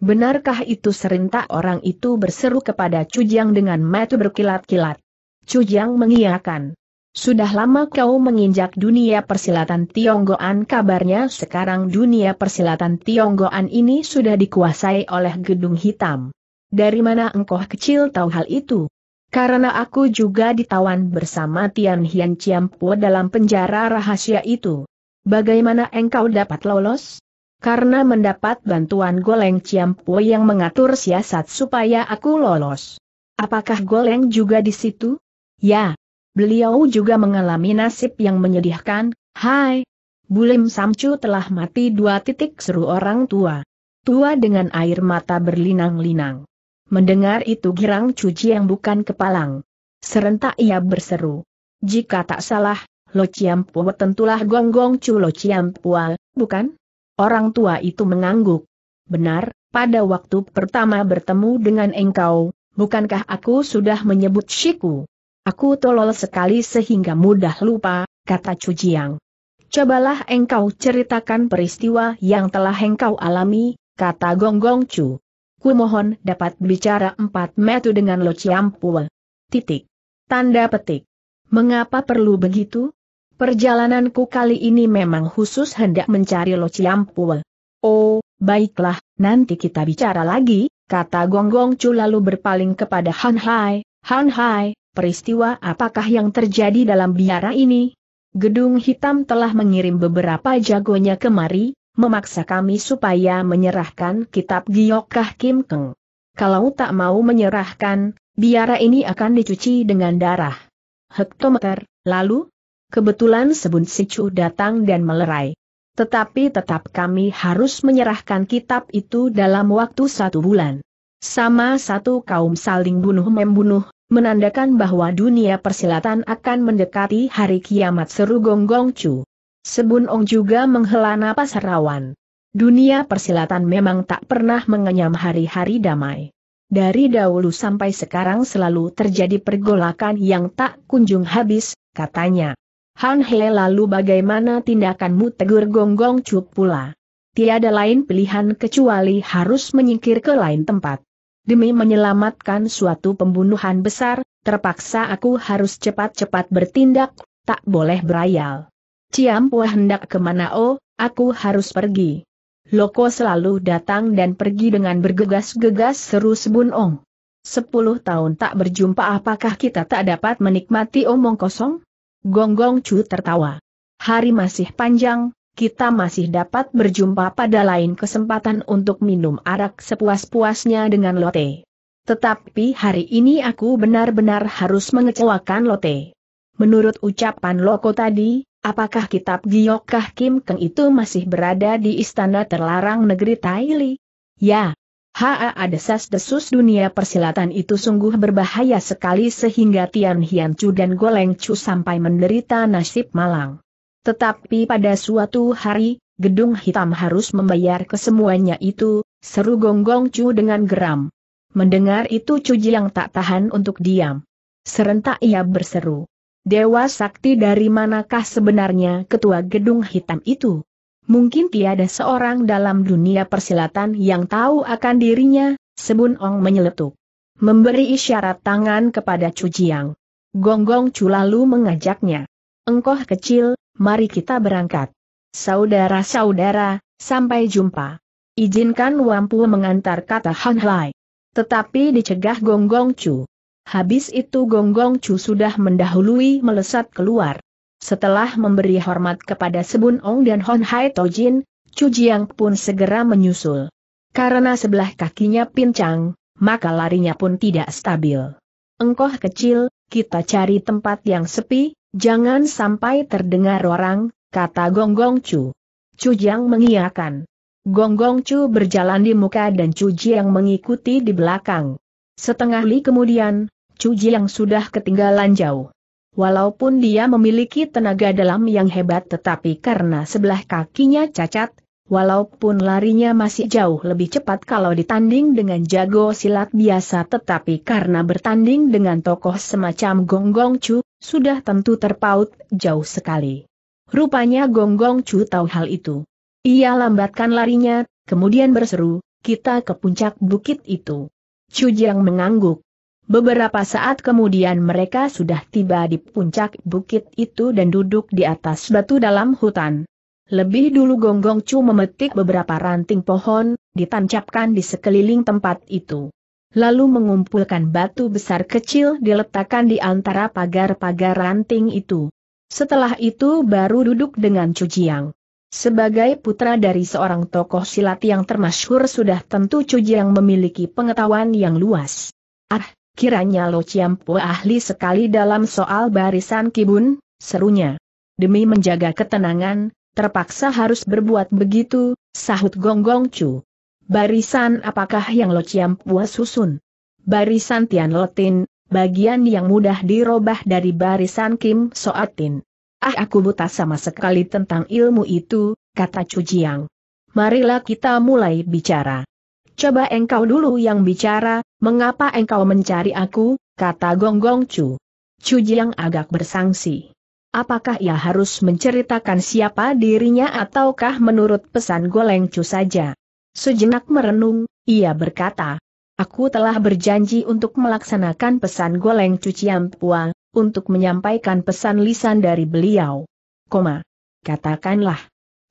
Speaker 1: Benarkah itu serentak orang itu berseru kepada Cujang dengan mata berkilat-kilat. Cujang mengiyakan. Sudah lama kau menginjak dunia persilatan Tionggoan kabarnya sekarang dunia persilatan Tionggoan ini sudah dikuasai oleh gedung hitam. Dari mana engkau kecil tahu hal itu? Karena aku juga ditawan bersama Tian Hian Chiampo dalam penjara rahasia itu. Bagaimana engkau dapat lolos? karena mendapat bantuan Goleng Ciampu yang mengatur siasat supaya aku lolos. Apakah Goleng juga di situ? Ya. Beliau juga mengalami nasib yang menyedihkan, hai. Bulim Samcu telah mati dua titik seru orang tua. Tua dengan air mata berlinang-linang. Mendengar itu girang cuci yang bukan kepalang. Serentak ia berseru. Jika tak salah, Lo Ciampu tentulah gonggong cu Lo Ciampu, bukan? Orang tua itu mengangguk. Benar, pada waktu pertama bertemu dengan engkau, bukankah aku sudah menyebut Shiku? Aku tolol sekali sehingga mudah lupa, kata Cujiang. Cobalah engkau ceritakan peristiwa yang telah engkau alami, kata Gong Gong Chu. Ku mohon dapat bicara empat metu dengan Lo Chiampua. Titik. Tanda petik. Mengapa perlu begitu? Perjalananku kali ini memang khusus hendak mencari Lo Ciampul. Oh, baiklah, nanti kita bicara lagi, kata Gong Gong Chu lalu berpaling kepada Han Hai. Han Hai, peristiwa apakah yang terjadi dalam biara ini? Gedung Hitam telah mengirim beberapa jagonya kemari, memaksa kami supaya menyerahkan kitab Giokah Kim Keng. Kalau tak mau menyerahkan, biara ini akan dicuci dengan darah. Hektometer, lalu, kebetulan Sebun Sicu datang dan melerai. Tetapi tetap kami harus menyerahkan kitab itu dalam waktu satu bulan. Sama satu kaum saling bunuh-membunuh, menandakan bahwa dunia persilatan akan mendekati hari kiamat seru Gonggong Chu. Sebun Ong juga menghela napas rawan. Dunia persilatan memang tak pernah mengenyam hari-hari damai. Dari dahulu sampai sekarang selalu terjadi pergolakan yang tak kunjung habis, katanya. Han He lalu bagaimana tindakanmu tegur gonggong cu pula. Tiada lain pilihan kecuali harus menyingkir ke lain tempat. Demi menyelamatkan suatu pembunuhan besar, terpaksa aku harus cepat-cepat bertindak, tak boleh berayal. Ciam Ciampua hendak kemana oh, aku harus pergi. Loko selalu datang dan pergi dengan bergegas-gegas seru Sebun Ong. Sepuluh tahun tak berjumpa apakah kita tak dapat menikmati omong kosong? Gonggong Chu tertawa. Hari masih panjang, kita masih dapat berjumpa pada lain kesempatan untuk minum arak sepuas-puasnya dengan Lotte. Tetapi hari ini aku benar-benar harus mengecewakan Lotte. Menurut ucapan Loko tadi, apakah kitab Giyokah Kim Keng itu masih berada di istana terlarang negeri Taili? Ya, Haa desas-desus dunia persilatan itu sungguh berbahaya sekali sehingga Tian Hian Chu dan Goleng Chu sampai menderita nasib malang. Tetapi pada suatu hari, gedung hitam harus membayar kesemuanya itu, seru Gonggong Chu dengan geram. Mendengar itu Chu Jiang tak tahan untuk diam. Serentak ia berseru. Dewa sakti dari manakah sebenarnya ketua gedung hitam itu? Mungkin tiada seorang dalam dunia persilatan yang tahu akan dirinya, Sebun Ong menyeletuk. Memberi isyarat tangan kepada Cu Jiang. Gonggong Cu lalu mengajaknya. Engkoh kecil, mari kita berangkat. Saudara-saudara, sampai jumpa. Izinkan Wampu mengantar kata Han Lai. Tetapi dicegah Gonggong Cu. Habis itu Gonggong Cu sudah mendahului melesat keluar. Setelah memberi hormat kepada Sebun Ong dan Hon Hai Tojin, Chu Jiang pun segera menyusul. Karena sebelah kakinya pincang, maka larinya pun tidak stabil. Engkoh kecil, kita cari tempat yang sepi, jangan sampai terdengar orang, kata Gong Gong Chu. Chu Jiang mengiyakan. Gong Chu berjalan di muka dan Chu Jiang mengikuti di belakang. Setengah li kemudian, Chu Jiang sudah ketinggalan jauh. Walaupun dia memiliki tenaga dalam yang hebat tetapi karena sebelah kakinya cacat, walaupun larinya masih jauh lebih cepat kalau ditanding dengan jago silat biasa tetapi karena bertanding dengan tokoh semacam Gong Gong Chu, sudah tentu terpaut jauh sekali. Rupanya Gong Gong Chu tahu hal itu. Ia lambatkan larinya, kemudian berseru, kita ke puncak bukit itu. Chu Jiang mengangguk. Beberapa saat kemudian mereka sudah tiba di puncak bukit itu dan duduk di atas batu dalam hutan. Lebih dulu Gonggong Chu memetik beberapa ranting pohon, ditancapkan di sekeliling tempat itu. Lalu mengumpulkan batu besar kecil diletakkan di antara pagar-pagar ranting itu. Setelah itu baru duduk dengan Chu Jiang. Sebagai putra dari seorang tokoh silat yang termasyhur sudah tentu Chu Jiang memiliki pengetahuan yang luas. Ah, Kiranya Lo Chiampo ahli sekali dalam soal barisan kibun, serunya. Demi menjaga ketenangan, terpaksa harus berbuat begitu, sahut Gong Gong Chu. Barisan apakah yang Lo Chiampo susun? Barisan Tian Lotin, bagian yang mudah dirobah dari barisan Kim Soatin. Ah aku buta sama sekali tentang ilmu itu, kata Chu Jiang. Marilah kita mulai bicara coba engkau dulu yang bicara, mengapa engkau mencari aku, kata Gong Gong Chu. Chu Jiang agak bersangsi. Apakah ia harus menceritakan siapa dirinya ataukah menurut pesan Goleng Chu saja? Sejenak merenung, ia berkata, Aku telah berjanji untuk melaksanakan pesan Goleng Chu Ciampua, untuk menyampaikan pesan lisan dari beliau. Koma. Katakanlah.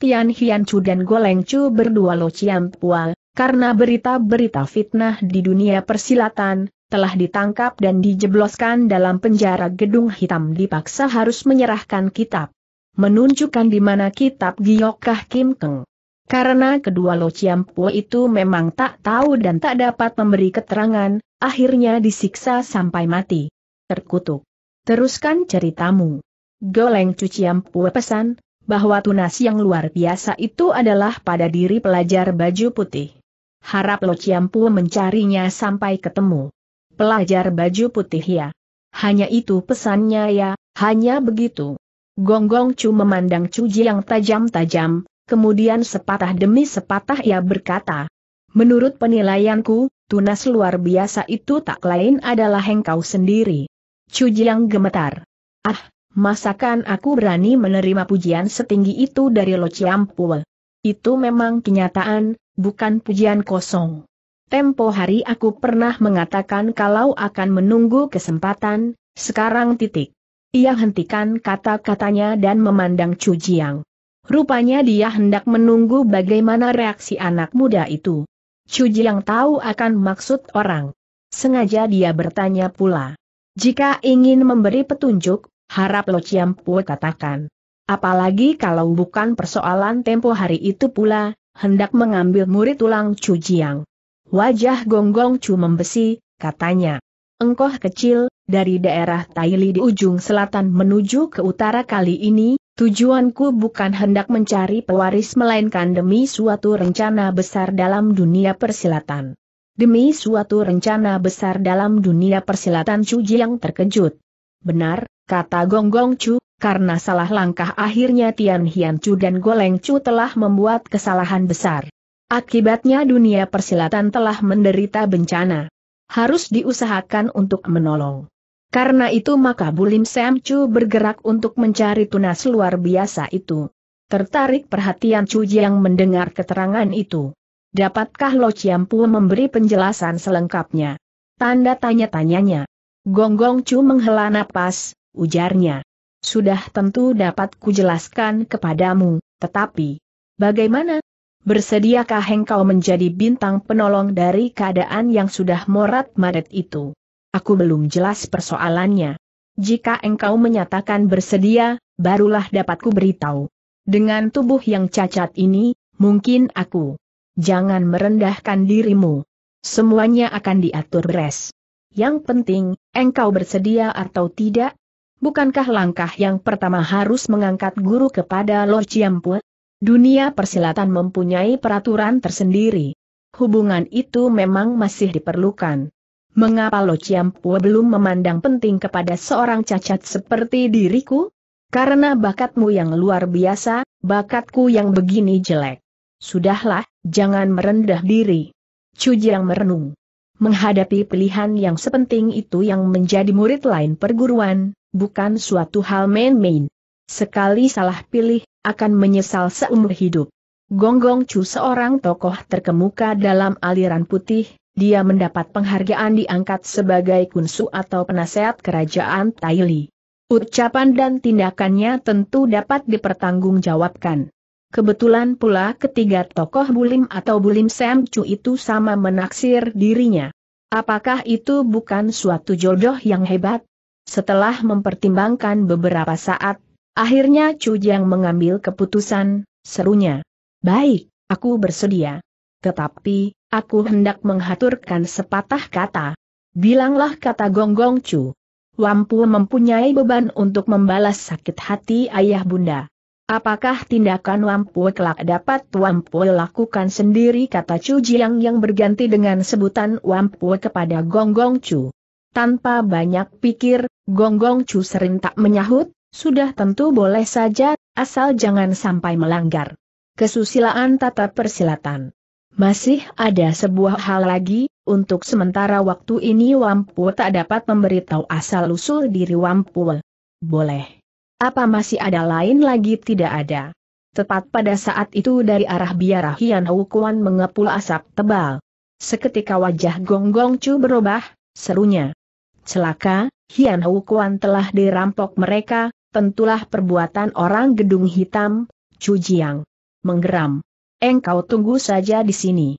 Speaker 1: Tian Hian Chu dan Goleng Chu berdua Lo Ciampua, karena berita-berita fitnah di dunia persilatan, telah ditangkap dan dijebloskan dalam penjara gedung hitam dipaksa harus menyerahkan kitab. Menunjukkan di mana kitab Giyokah Kim Keng. Karena kedua Lo Pue itu memang tak tahu dan tak dapat memberi keterangan, akhirnya disiksa sampai mati. Terkutuk. Teruskan ceritamu. Goleng Pue pesan, bahwa tunas yang luar biasa itu adalah pada diri pelajar baju putih harap Lo Ciampu mencarinya sampai ketemu. Pelajar baju putih ya. Hanya itu pesannya ya, hanya begitu. Gonggong Chu memandang Cuji yang tajam-tajam, kemudian sepatah demi sepatah ia berkata. Menurut penilaianku, tunas luar biasa itu tak lain adalah engkau sendiri. Cuji yang gemetar. Ah, masakan aku berani menerima pujian setinggi itu dari Lo Ciampu. Itu memang kenyataan, bukan pujian kosong. Tempo hari aku pernah mengatakan kalau akan menunggu kesempatan, sekarang titik. Ia hentikan kata-katanya dan memandang Chu Jiang. Rupanya dia hendak menunggu bagaimana reaksi anak muda itu. Chu Jiang tahu akan maksud orang. Sengaja dia bertanya pula. Jika ingin memberi petunjuk, harap Lo Chiang Pue katakan. Apalagi kalau bukan persoalan tempo hari itu pula, hendak mengambil murid tulang Jiang. Wajah gonggong cu membesi, katanya. Engkoh kecil, dari daerah Taili di ujung selatan menuju ke utara kali ini, tujuanku bukan hendak mencari pewaris melainkan demi suatu rencana besar dalam dunia persilatan. Demi suatu rencana besar dalam dunia persilatan Chu Jiang terkejut. Benar, kata Gonggong Chu, karena salah langkah akhirnya Tian Hian Chu dan Goleng Chu telah membuat kesalahan besar. Akibatnya dunia persilatan telah menderita bencana. Harus diusahakan untuk menolong. Karena itu maka Bulim Sam Chu bergerak untuk mencari tunas luar biasa itu. Tertarik perhatian Chu yang mendengar keterangan itu. Dapatkah Lo Chiampu memberi penjelasan selengkapnya? Tanda tanya-tanyanya. Gonggong Chu menghela napas, ujarnya sudah tentu dapat kujelaskan kepadamu, tetapi bagaimana? Bersediakah engkau menjadi bintang penolong dari keadaan yang sudah morat maret itu? Aku belum jelas persoalannya. Jika engkau menyatakan bersedia, barulah dapatku beritahu. Dengan tubuh yang cacat ini, mungkin aku. Jangan merendahkan dirimu. Semuanya akan diatur beres. Yang penting, engkau bersedia atau tidak, bukankah langkah yang pertama harus mengangkat guru kepada Lord Ciampue? Dunia persilatan mempunyai peraturan tersendiri. Hubungan itu memang masih diperlukan. Mengapa Lo Chiampu belum memandang penting kepada seorang cacat seperti diriku? Karena bakatmu yang luar biasa, bakatku yang begini jelek. Sudahlah, jangan merendah diri. Cujiang merenung. Menghadapi pilihan yang sepenting itu yang menjadi murid lain perguruan, bukan suatu hal main-main. Sekali salah pilih, akan menyesal seumur hidup. Gonggong Chu seorang tokoh terkemuka dalam aliran putih, dia mendapat penghargaan diangkat sebagai kunsu atau penasehat kerajaan Taili. Ucapan dan tindakannya tentu dapat dipertanggungjawabkan. Kebetulan pula ketiga tokoh Bulim atau Bulim Sam Chu itu sama menaksir dirinya. Apakah itu bukan suatu jodoh yang hebat? Setelah mempertimbangkan beberapa saat, akhirnya Chu Jiang mengambil keputusan, serunya. Baik, aku bersedia. Tetapi, aku hendak menghaturkan sepatah kata. Bilanglah kata Gong -gong Chu. Wampu mempunyai beban untuk membalas sakit hati ayah bunda. Apakah tindakan Wampu kelak dapat Wampu lakukan sendiri kata Chu Jiang yang berganti dengan sebutan Wampu kepada Gong -gong Chu. Tanpa banyak pikir, Gonggong Chu serentak menyahut, sudah tentu boleh saja, asal jangan sampai melanggar. Kesusilaan tata persilatan. Masih ada sebuah hal lagi, untuk sementara waktu ini Wampu tak dapat memberitahu asal-usul diri Wampu. Boleh. Apa masih ada lain lagi tidak ada? Tepat pada saat itu dari arah biara Hian Hukuan mengepul asap tebal. Seketika wajah Gonggong Chu berubah, serunya. Celaka, Hian Hukuan Kuan telah dirampok mereka, tentulah perbuatan orang gedung hitam, Chu Jiang. Menggeram. Engkau tunggu saja di sini.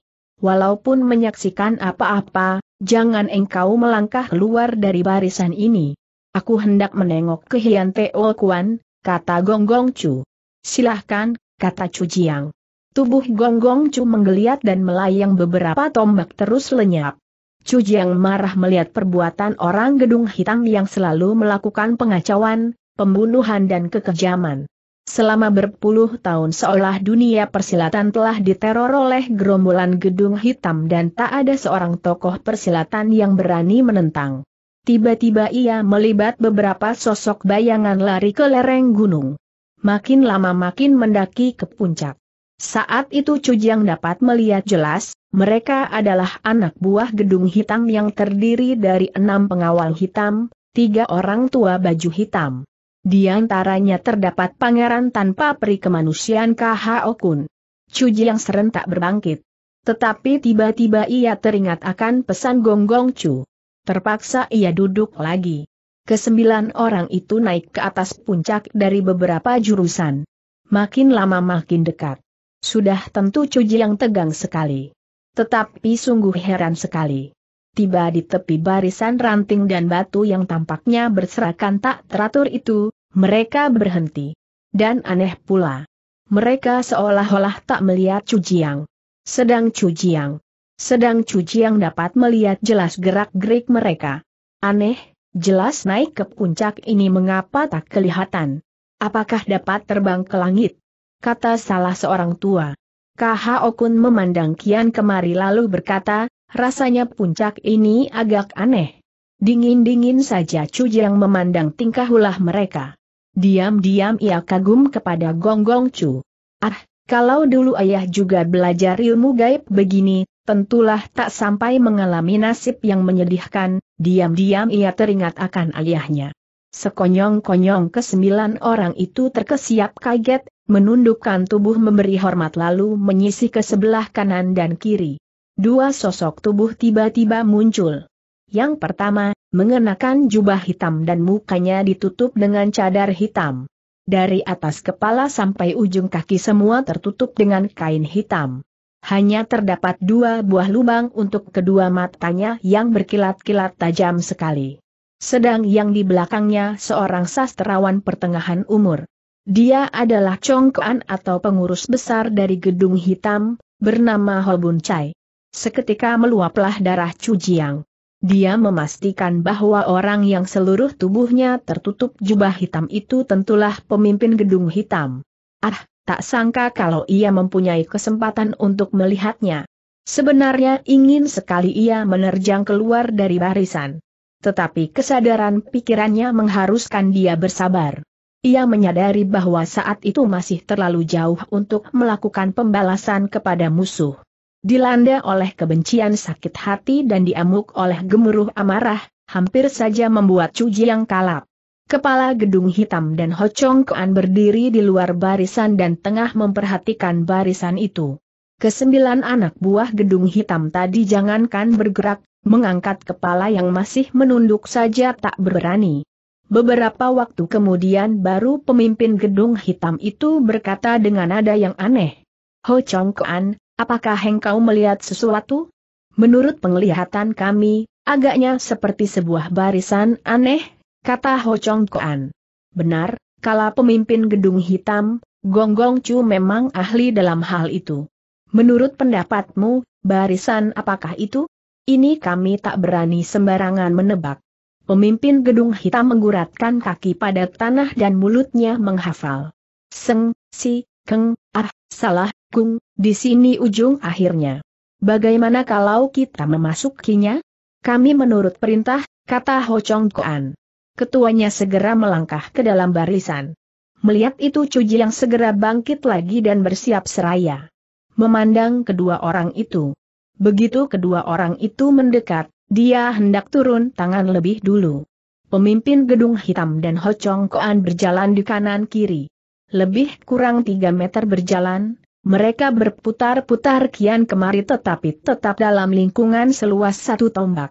Speaker 1: Walaupun menyaksikan apa-apa, jangan engkau melangkah keluar dari barisan ini. Aku hendak menengok ke Hian Teo Kuan, kata Gong Gong Chu. Silahkan, kata Chu Jiang. Tubuh Gong Gong Chu menggeliat dan melayang beberapa tombak terus lenyap. Chu Jiang marah melihat perbuatan orang gedung hitam yang selalu melakukan pengacauan, pembunuhan dan kekejaman. Selama berpuluh tahun seolah dunia persilatan telah diteror oleh gerombolan gedung hitam dan tak ada seorang tokoh persilatan yang berani menentang. Tiba-tiba ia melibat beberapa sosok bayangan lari ke lereng gunung. Makin lama makin mendaki ke puncak. Saat itu Cujiang dapat melihat jelas, mereka adalah anak buah gedung hitam yang terdiri dari enam pengawal hitam, tiga orang tua baju hitam. Di antaranya terdapat pangeran tanpa peri kemanusiaan KH Okun. Cuji yang serentak berbangkit. Tetapi tiba-tiba ia teringat akan pesan Gonggong Chu. Terpaksa ia duduk lagi. Kesembilan orang itu naik ke atas puncak dari beberapa jurusan. Makin lama makin dekat. Sudah tentu Cuji yang tegang sekali. Tetapi sungguh heran sekali. Tiba di tepi barisan ranting dan batu yang tampaknya berserakan tak teratur itu, mereka berhenti. Dan aneh pula. Mereka seolah-olah tak melihat Cujiang. Sedang Cujiang. Sedang Cujiang dapat melihat jelas gerak-gerik mereka. Aneh, jelas naik ke puncak ini mengapa tak kelihatan. Apakah dapat terbang ke langit? Kata salah seorang tua. Kaha Okun memandang Kian kemari lalu berkata, rasanya puncak ini agak aneh. Dingin-dingin saja yang memandang tingkah ulah mereka. Diam-diam ia kagum kepada Gonggong Chu. Ah, kalau dulu ayah juga belajar ilmu gaib begini, tentulah tak sampai mengalami nasib yang menyedihkan, diam-diam ia teringat akan ayahnya. Sekonyong-konyong kesembilan orang itu terkesiap kaget, menundukkan tubuh memberi hormat lalu menyisih ke sebelah kanan dan kiri. Dua sosok tubuh tiba-tiba muncul. Yang pertama, mengenakan jubah hitam dan mukanya ditutup dengan cadar hitam. Dari atas kepala sampai ujung kaki semua tertutup dengan kain hitam. Hanya terdapat dua buah lubang untuk kedua matanya yang berkilat-kilat tajam sekali. Sedang yang di belakangnya seorang sastrawan pertengahan umur. Dia adalah congkoan atau pengurus besar dari gedung hitam, bernama Hobun Chai. Seketika meluaplah darah Cujiang. Dia memastikan bahwa orang yang seluruh tubuhnya tertutup jubah hitam itu tentulah pemimpin gedung hitam. Ah, tak sangka kalau ia mempunyai kesempatan untuk melihatnya. Sebenarnya ingin sekali ia menerjang keluar dari barisan. Tetapi kesadaran pikirannya mengharuskan dia bersabar. Ia menyadari bahwa saat itu masih terlalu jauh untuk melakukan pembalasan kepada musuh. Dilanda oleh kebencian sakit hati dan diamuk oleh gemuruh amarah, hampir saja membuat Cuji yang kalap. Kepala gedung hitam dan Hocong Kean berdiri di luar barisan dan tengah memperhatikan barisan itu. Kesembilan anak buah gedung hitam tadi jangankan bergerak, mengangkat kepala yang masih menunduk saja tak berani. Beberapa waktu kemudian baru pemimpin gedung hitam itu berkata dengan nada yang aneh. Ho Chong Kuan, apakah engkau melihat sesuatu? Menurut penglihatan kami, agaknya seperti sebuah barisan aneh, kata Ho Chong Kuan. Benar, kalau pemimpin gedung hitam, Gong Gong Chu memang ahli dalam hal itu. Menurut pendapatmu, barisan apakah itu? Ini kami tak berani sembarangan menebak. Pemimpin gedung hitam mengguratkan kaki pada tanah dan mulutnya menghafal. Seng, si, keng, ah, salah, kung, di sini ujung akhirnya. Bagaimana kalau kita memasukinya? Kami menurut perintah, kata Ho Chong Koan. Ketuanya segera melangkah ke dalam barisan. Melihat itu Cuji yang segera bangkit lagi dan bersiap seraya. Memandang kedua orang itu. Begitu kedua orang itu mendekat, dia hendak turun tangan lebih dulu. Pemimpin gedung hitam dan Hocong Koan berjalan di kanan kiri. Lebih kurang tiga meter berjalan, mereka berputar-putar kian kemari tetapi tetap dalam lingkungan seluas satu tombak.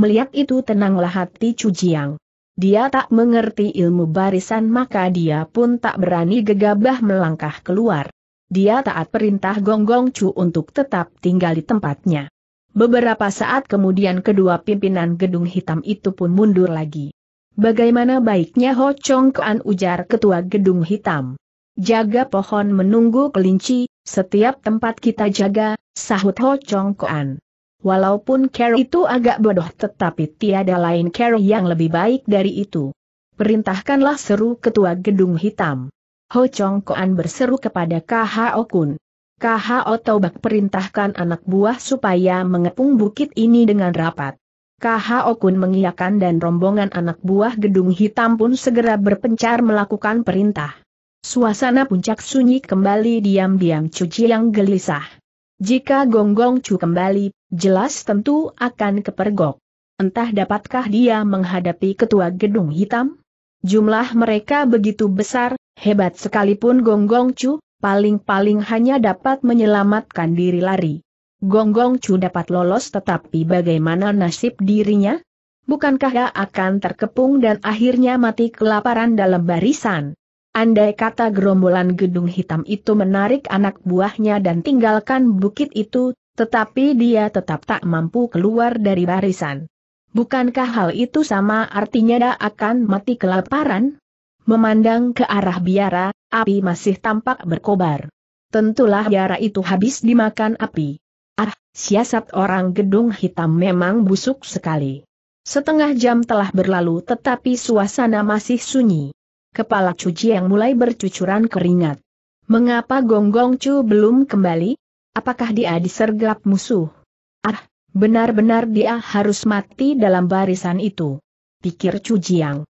Speaker 1: Melihat itu tenanglah hati Cujiang. Dia tak mengerti ilmu barisan maka dia pun tak berani gegabah melangkah keluar. Dia taat perintah Gonggong Chu untuk tetap tinggal di tempatnya. Beberapa saat kemudian kedua pimpinan gedung hitam itu pun mundur lagi. Bagaimana baiknya Ho Chong Kuan ujar ketua gedung hitam. Jaga pohon menunggu kelinci, setiap tempat kita jaga, sahut Ho Chong Kuan. Walaupun Carol itu agak bodoh tetapi tiada lain Carol yang lebih baik dari itu. Perintahkanlah seru ketua gedung hitam. Ho Chong Kuan berseru kepada KHO Kun. Kaha Otobak perintahkan anak buah supaya mengepung bukit ini dengan rapat. Kaha Okun mengiyakan dan rombongan anak buah gedung hitam pun segera berpencar melakukan perintah. Suasana puncak sunyi kembali diam-diam cuci yang gelisah. Jika Gonggong Chu kembali, jelas tentu akan kepergok. Entah dapatkah dia menghadapi ketua gedung hitam? Jumlah mereka begitu besar, hebat sekalipun Gonggong Chu, paling-paling hanya dapat menyelamatkan diri lari. Gonggong -gong Chu dapat lolos tetapi bagaimana nasib dirinya? Bukankah dia akan terkepung dan akhirnya mati kelaparan dalam barisan? Andai kata gerombolan gedung hitam itu menarik anak buahnya dan tinggalkan bukit itu, tetapi dia tetap tak mampu keluar dari barisan. Bukankah hal itu sama artinya dia akan mati kelaparan? Memandang ke arah biara, api masih tampak berkobar. Tentulah biara itu habis dimakan api. Ah, siasat orang gedung hitam memang busuk sekali. Setengah jam telah berlalu tetapi suasana masih sunyi. Kepala cuci yang mulai bercucuran keringat. Mengapa Gonggong Cu belum kembali? Apakah dia disergap musuh? Ah, benar-benar dia harus mati dalam barisan itu. Pikir Cujiang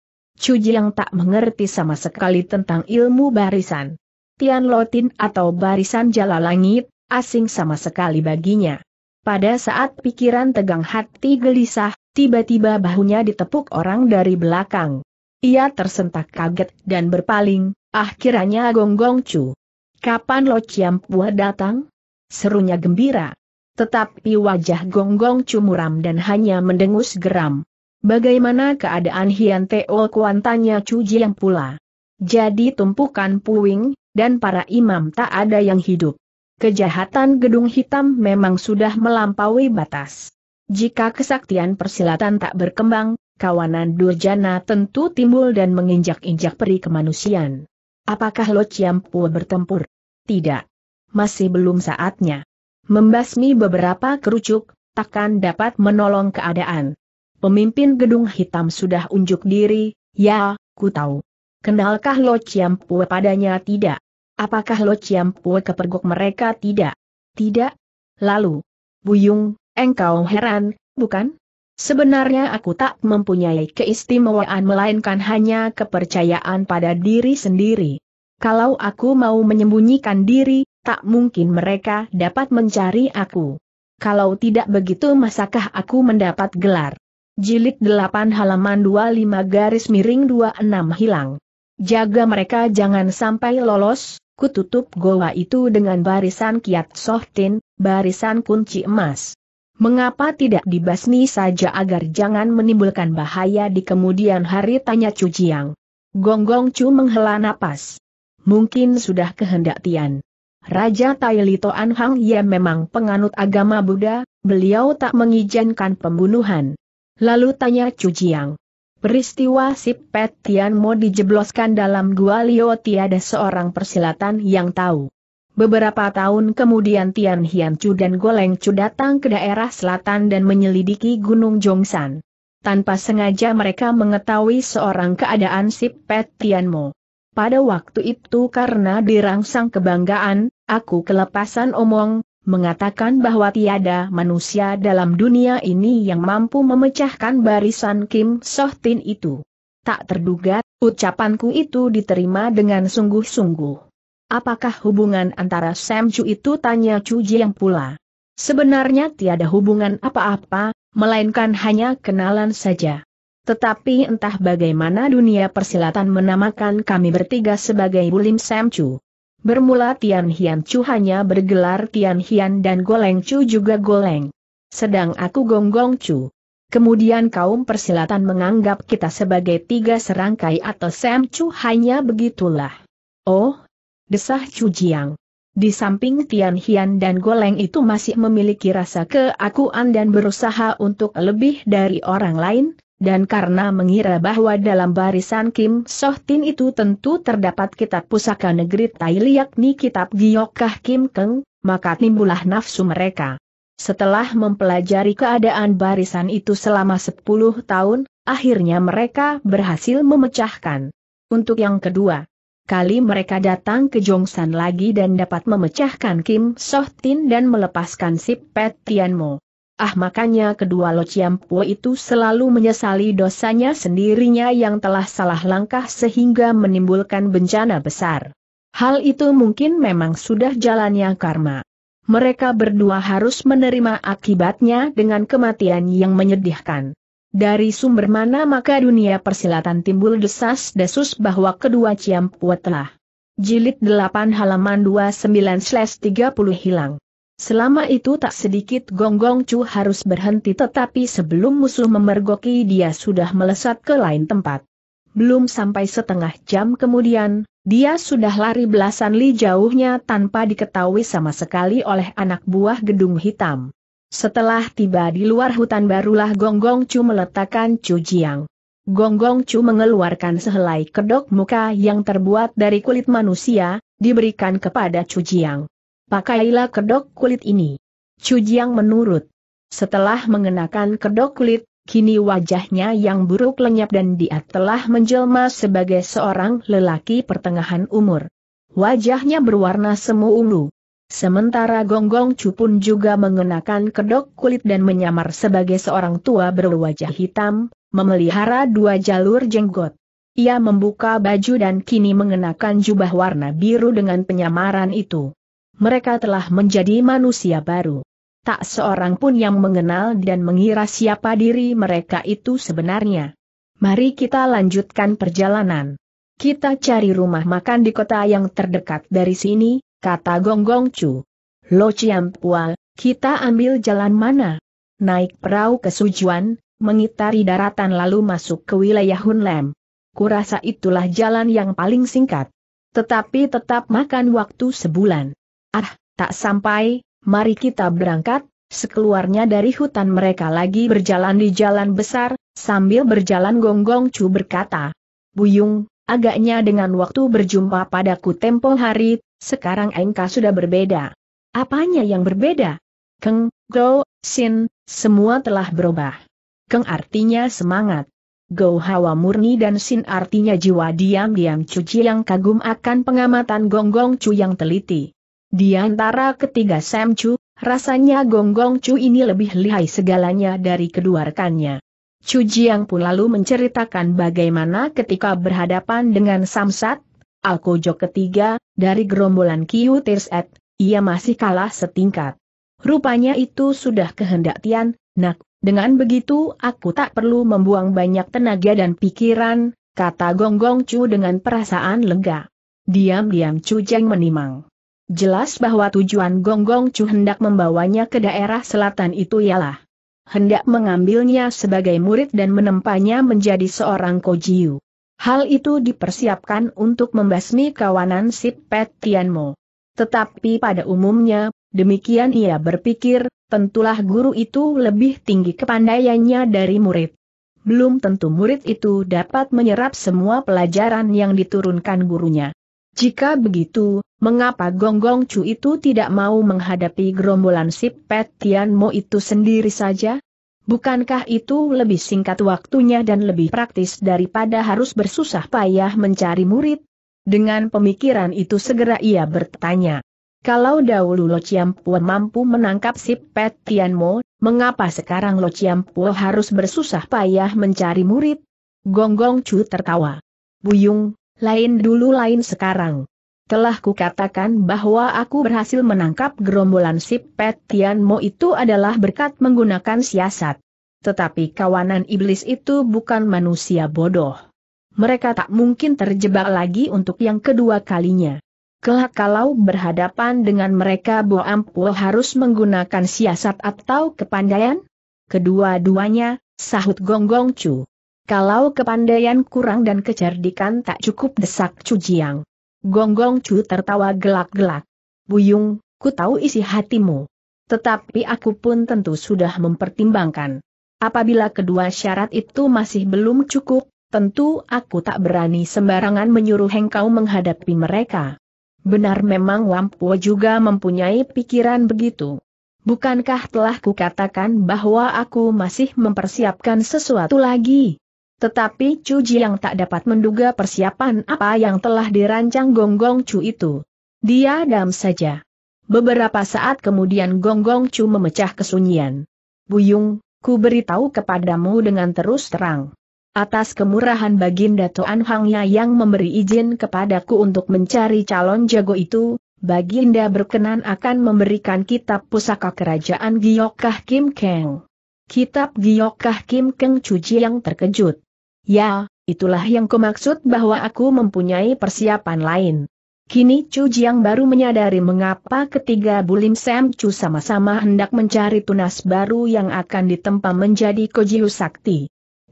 Speaker 1: yang tak mengerti sama sekali tentang ilmu barisan. Tian Lotin atau barisan jala langit, asing sama sekali baginya. Pada saat pikiran tegang hati gelisah, tiba-tiba bahunya ditepuk orang dari belakang. Ia tersentak kaget dan berpaling, Akhirnya kiranya gonggong cu. Kapan Lo Chiam Pua datang? Serunya gembira. Tetapi wajah gonggong muram dan hanya mendengus geram. Bagaimana keadaan Hian Teo Kuan tanya Chu Jiang pula. Jadi tumpukan puing, dan para imam tak ada yang hidup. Kejahatan gedung hitam memang sudah melampaui batas. Jika kesaktian persilatan tak berkembang, kawanan durjana tentu timbul dan menginjak-injak peri kemanusiaan. Apakah Lo Chiampu bertempur? Tidak. Masih belum saatnya. Membasmi beberapa kerucuk, takkan dapat menolong keadaan. Pemimpin gedung hitam sudah unjuk diri, ya, ku tahu. Kenalkah Lo Ciampue padanya tidak? Apakah Lo Ciampue kepergok mereka tidak? Tidak. Lalu, Buyung, engkau heran, bukan? Sebenarnya aku tak mempunyai keistimewaan melainkan hanya kepercayaan pada diri sendiri. Kalau aku mau menyembunyikan diri, tak mungkin mereka dapat mencari aku. Kalau tidak begitu masakah aku mendapat gelar? Jilid 8 halaman 25 garis miring 26 hilang. Jaga mereka jangan sampai lolos, kututup goa itu dengan barisan kiat sohtin, barisan kunci emas. Mengapa tidak dibasmi saja agar jangan menimbulkan bahaya di kemudian hari tanya Cujiang. Gonggong Cu menghela napas. Mungkin sudah kehendak Tian. Raja Tailito Anhang ya memang penganut agama Buddha, beliau tak mengizinkan pembunuhan. Lalu tanya Chu Jiang. Peristiwa si Pet Mo dijebloskan dalam gua Lio tiada seorang persilatan yang tahu. Beberapa tahun kemudian Tian Hian Chu dan Goleng Chu datang ke daerah selatan dan menyelidiki Gunung Jongsan. Tanpa sengaja mereka mengetahui seorang keadaan si Pet Mo. Pada waktu itu karena dirangsang kebanggaan, aku kelepasan omong, mengatakan bahwa tiada manusia dalam dunia ini yang mampu memecahkan barisan Kim Sohtin itu. Tak terduga, ucapanku itu diterima dengan sungguh-sungguh. Apakah hubungan antara Sam Chu itu tanya Chu yang pula? Sebenarnya tiada hubungan apa-apa, melainkan hanya kenalan saja. Tetapi entah bagaimana dunia persilatan menamakan kami bertiga sebagai Bulim Sam Chu. Bermula Tian Hian Chu hanya bergelar Tian Hian dan Goleng Chu juga Goleng. Sedang aku Gong Gong Chu. Kemudian kaum persilatan menganggap kita sebagai tiga serangkai atau Sam Chu hanya begitulah. Oh, desah Chu Jiang. Di samping Tian Hian dan Goleng itu masih memiliki rasa keakuan dan berusaha untuk lebih dari orang lain, dan karena mengira bahwa dalam barisan Kim Soh Tin itu tentu terdapat kitab pusaka negeri Taili yakni kitab Giyokah Kim Keng, maka timbulah nafsu mereka. Setelah mempelajari keadaan barisan itu selama 10 tahun, akhirnya mereka berhasil memecahkan. Untuk yang kedua, kali mereka datang ke Jongsan lagi dan dapat memecahkan Kim Soh Tin dan melepaskan si Pet Mo. Ah makanya kedua Lo ciampu itu selalu menyesali dosanya sendirinya yang telah salah langkah sehingga menimbulkan bencana besar. Hal itu mungkin memang sudah jalannya karma. Mereka berdua harus menerima akibatnya dengan kematian yang menyedihkan. Dari sumber mana maka dunia persilatan timbul desas-desus bahwa kedua ciampu telah. Jilid 8 halaman 29-30 hilang. Selama itu tak sedikit Gonggong Chu harus berhenti tetapi sebelum musuh memergoki dia sudah melesat ke lain tempat. Belum sampai setengah jam kemudian, dia sudah lari belasan li jauhnya tanpa diketahui sama sekali oleh anak buah gedung hitam. Setelah tiba di luar hutan barulah Gonggong Chu meletakkan Chu Jiang. Gonggong Chu mengeluarkan sehelai kedok muka yang terbuat dari kulit manusia, diberikan kepada Chu Jiang pakailah kedok kulit ini. Cujiang menurut. Setelah mengenakan kedok kulit, Kini wajahnya yang buruk lenyap dan dia telah menjelma sebagai seorang lelaki pertengahan umur. Wajahnya berwarna semu ungu. Sementara Gonggong Chu pun juga mengenakan kedok kulit dan menyamar sebagai seorang tua berwajah hitam, memelihara dua jalur jenggot. Ia membuka baju dan kini mengenakan jubah warna biru dengan penyamaran itu mereka telah menjadi manusia baru. Tak seorang pun yang mengenal dan mengira siapa diri mereka itu sebenarnya. Mari kita lanjutkan perjalanan. Kita cari rumah makan di kota yang terdekat dari sini, kata Gong Gong Chu. Lo Ciampua, kita ambil jalan mana? Naik perahu ke Sujuan, mengitari daratan lalu masuk ke wilayah Hunlem. Kurasa itulah jalan yang paling singkat. Tetapi tetap makan waktu sebulan. Ah, tak sampai, mari kita berangkat, sekeluarnya dari hutan mereka lagi berjalan di jalan besar, sambil berjalan gonggong -gong cu berkata. Buyung, agaknya dengan waktu berjumpa padaku tempo hari, sekarang engkau sudah berbeda. Apanya yang berbeda? Keng, Go, Sin, semua telah berubah. Keng artinya semangat. Go hawa murni dan Sin artinya jiwa diam-diam cuci yang kagum akan pengamatan gonggong -gong cu yang teliti. Di antara ketiga Sam Chu, rasanya Gong Gong Chu ini lebih lihai segalanya dari kedua rekannya. Chu Jiang pun lalu menceritakan bagaimana ketika berhadapan dengan Samsat, Alkojo ketiga, dari gerombolan Kiu Tirset, ia masih kalah setingkat. Rupanya itu sudah kehendak Tian, nak, dengan begitu aku tak perlu membuang banyak tenaga dan pikiran, kata Gong Gong Chu dengan perasaan lega. Diam-diam Chu Jiang menimang. Jelas bahwa tujuan Gonggong Chu hendak membawanya ke daerah selatan itu ialah hendak mengambilnya sebagai murid dan menempanya menjadi seorang kojiu. Hal itu dipersiapkan untuk membasmi kawanan si Pet Tianmo. Tetapi pada umumnya, demikian ia berpikir, tentulah guru itu lebih tinggi kepandaiannya dari murid. Belum tentu murid itu dapat menyerap semua pelajaran yang diturunkan gurunya. Jika begitu, mengapa Gonggong Chu itu tidak mau menghadapi gerombolan si Pet Mo itu sendiri saja? Bukankah itu lebih singkat waktunya dan lebih praktis daripada harus bersusah payah mencari murid? Dengan pemikiran itu segera ia bertanya. Kalau dahulu Lo Chiampuo mampu menangkap si Pet Mo, mengapa sekarang Lo Pua harus bersusah payah mencari murid? Gonggong Chu tertawa. Buyung, lain dulu lain sekarang. Telah kukatakan bahwa aku berhasil menangkap gerombolan si Pet Tianmo itu adalah berkat menggunakan siasat. Tetapi kawanan iblis itu bukan manusia bodoh. Mereka tak mungkin terjebak lagi untuk yang kedua kalinya. Kelak kalau berhadapan dengan mereka Bo Ampuo harus menggunakan siasat atau kepandaian? Kedua-duanya, sahut Gonggong Chu. Kalau kepandaian kurang dan kecerdikan tak cukup desak Cujiang. Gonggong Chu tertawa gelak-gelak. Buyung, ku tahu isi hatimu. Tetapi aku pun tentu sudah mempertimbangkan. Apabila kedua syarat itu masih belum cukup, tentu aku tak berani sembarangan menyuruh engkau menghadapi mereka. Benar memang Wampuo juga mempunyai pikiran begitu. Bukankah telah kukatakan bahwa aku masih mempersiapkan sesuatu lagi? Tetapi Chu yang tak dapat menduga persiapan apa yang telah dirancang Gonggong Chu itu. Dia dam saja. Beberapa saat kemudian Gonggong Chu memecah kesunyian. Buyung, ku beritahu kepadamu dengan terus terang. Atas kemurahan Baginda Tuan Hangnya yang memberi izin kepadaku untuk mencari calon jago itu, Baginda berkenan akan memberikan kitab pusaka kerajaan Giokah Kim Keng. Kitab Giokah Kim Keng Cuji yang terkejut. Ya, itulah yang kumaksud bahwa aku mempunyai persiapan lain. Kini Chu Jiang baru menyadari mengapa ketiga Bulim Sam Chu sama-sama hendak mencari tunas baru yang akan ditempa menjadi Kojiu Sakti.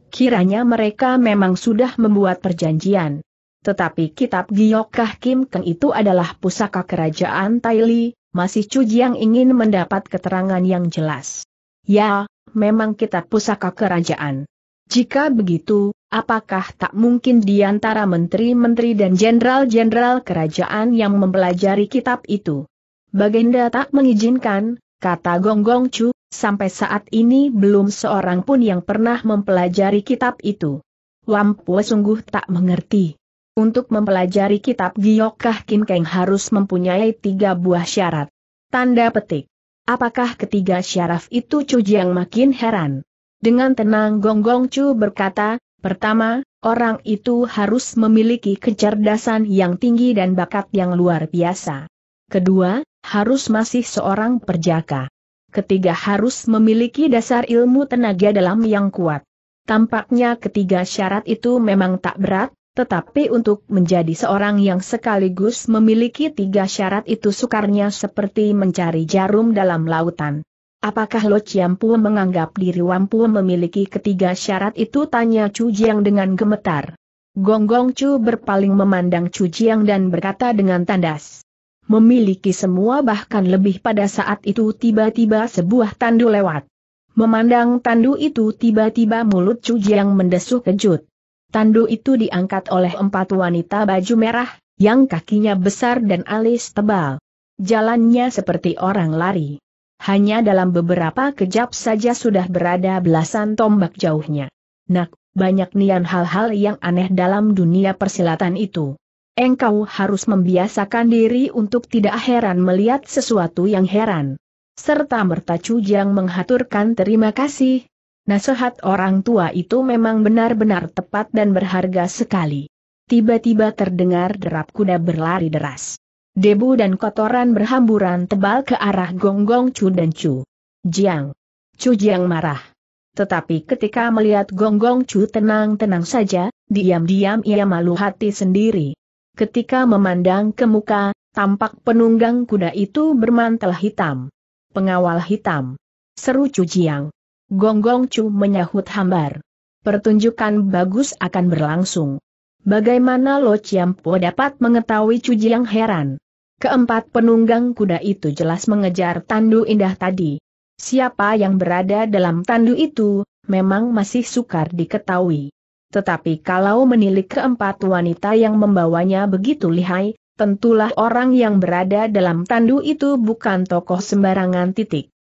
Speaker 1: Kiranya mereka memang sudah membuat perjanjian. Tetapi kitab Giokah Kim Keng itu adalah pusaka kerajaan Taili, masih Chu Jiang ingin mendapat keterangan yang jelas. Ya, memang kitab pusaka kerajaan. Jika begitu, Apakah tak mungkin di antara menteri-menteri dan jenderal-jenderal kerajaan yang mempelajari kitab itu? Baginda tak mengizinkan, kata Gonggong Chu, sampai saat ini belum seorang pun yang pernah mempelajari kitab itu. Wampua sungguh tak mengerti. Untuk mempelajari kitab Giyokkah Kim Keng harus mempunyai tiga buah syarat. Tanda petik. Apakah ketiga syaraf itu Chu Jiang makin heran? Dengan tenang Gonggong Chu berkata, Pertama, orang itu harus memiliki kecerdasan yang tinggi dan bakat yang luar biasa. Kedua, harus masih seorang perjaka. Ketiga harus memiliki dasar ilmu tenaga dalam yang kuat. Tampaknya ketiga syarat itu memang tak berat, tetapi untuk menjadi seorang yang sekaligus memiliki tiga syarat itu sukarnya seperti mencari jarum dalam lautan. Apakah Lo ciampu menganggap diri Wampu memiliki ketiga syarat itu tanya Chu Jiang dengan gemetar. Gonggong Chu berpaling memandang Chu Jiang dan berkata dengan tandas. Memiliki semua bahkan lebih pada saat itu tiba-tiba sebuah tandu lewat. Memandang tandu itu tiba-tiba mulut Chu Jiang mendesuk kejut. Tandu itu diangkat oleh empat wanita baju merah, yang kakinya besar dan alis tebal. Jalannya seperti orang lari. Hanya dalam beberapa kejap saja sudah berada belasan tombak jauhnya. Nak, banyak nian hal-hal yang aneh dalam dunia persilatan itu. Engkau harus membiasakan diri untuk tidak heran melihat sesuatu yang heran. Serta merta Cujang menghaturkan terima kasih. Nasihat orang tua itu memang benar-benar tepat dan berharga sekali. Tiba-tiba terdengar derap kuda berlari deras. Debu dan kotoran berhamburan tebal ke arah gonggong Chu dan Chu. Jiang. Chu Jiang marah. Tetapi ketika melihat gonggong Chu tenang-tenang saja, diam-diam ia malu hati sendiri. Ketika memandang ke muka, tampak penunggang kuda itu bermantel hitam. Pengawal hitam. Seru Chu Jiang. Gonggong Chu menyahut hambar. Pertunjukan bagus akan berlangsung. Bagaimana Lo Chiampo dapat mengetahui Chu Jiang heran? Keempat penunggang kuda itu jelas mengejar tandu indah tadi. Siapa yang berada dalam tandu itu, memang masih sukar diketahui. Tetapi kalau menilik keempat wanita yang membawanya begitu lihai, tentulah orang yang berada dalam tandu itu bukan tokoh sembarangan titik.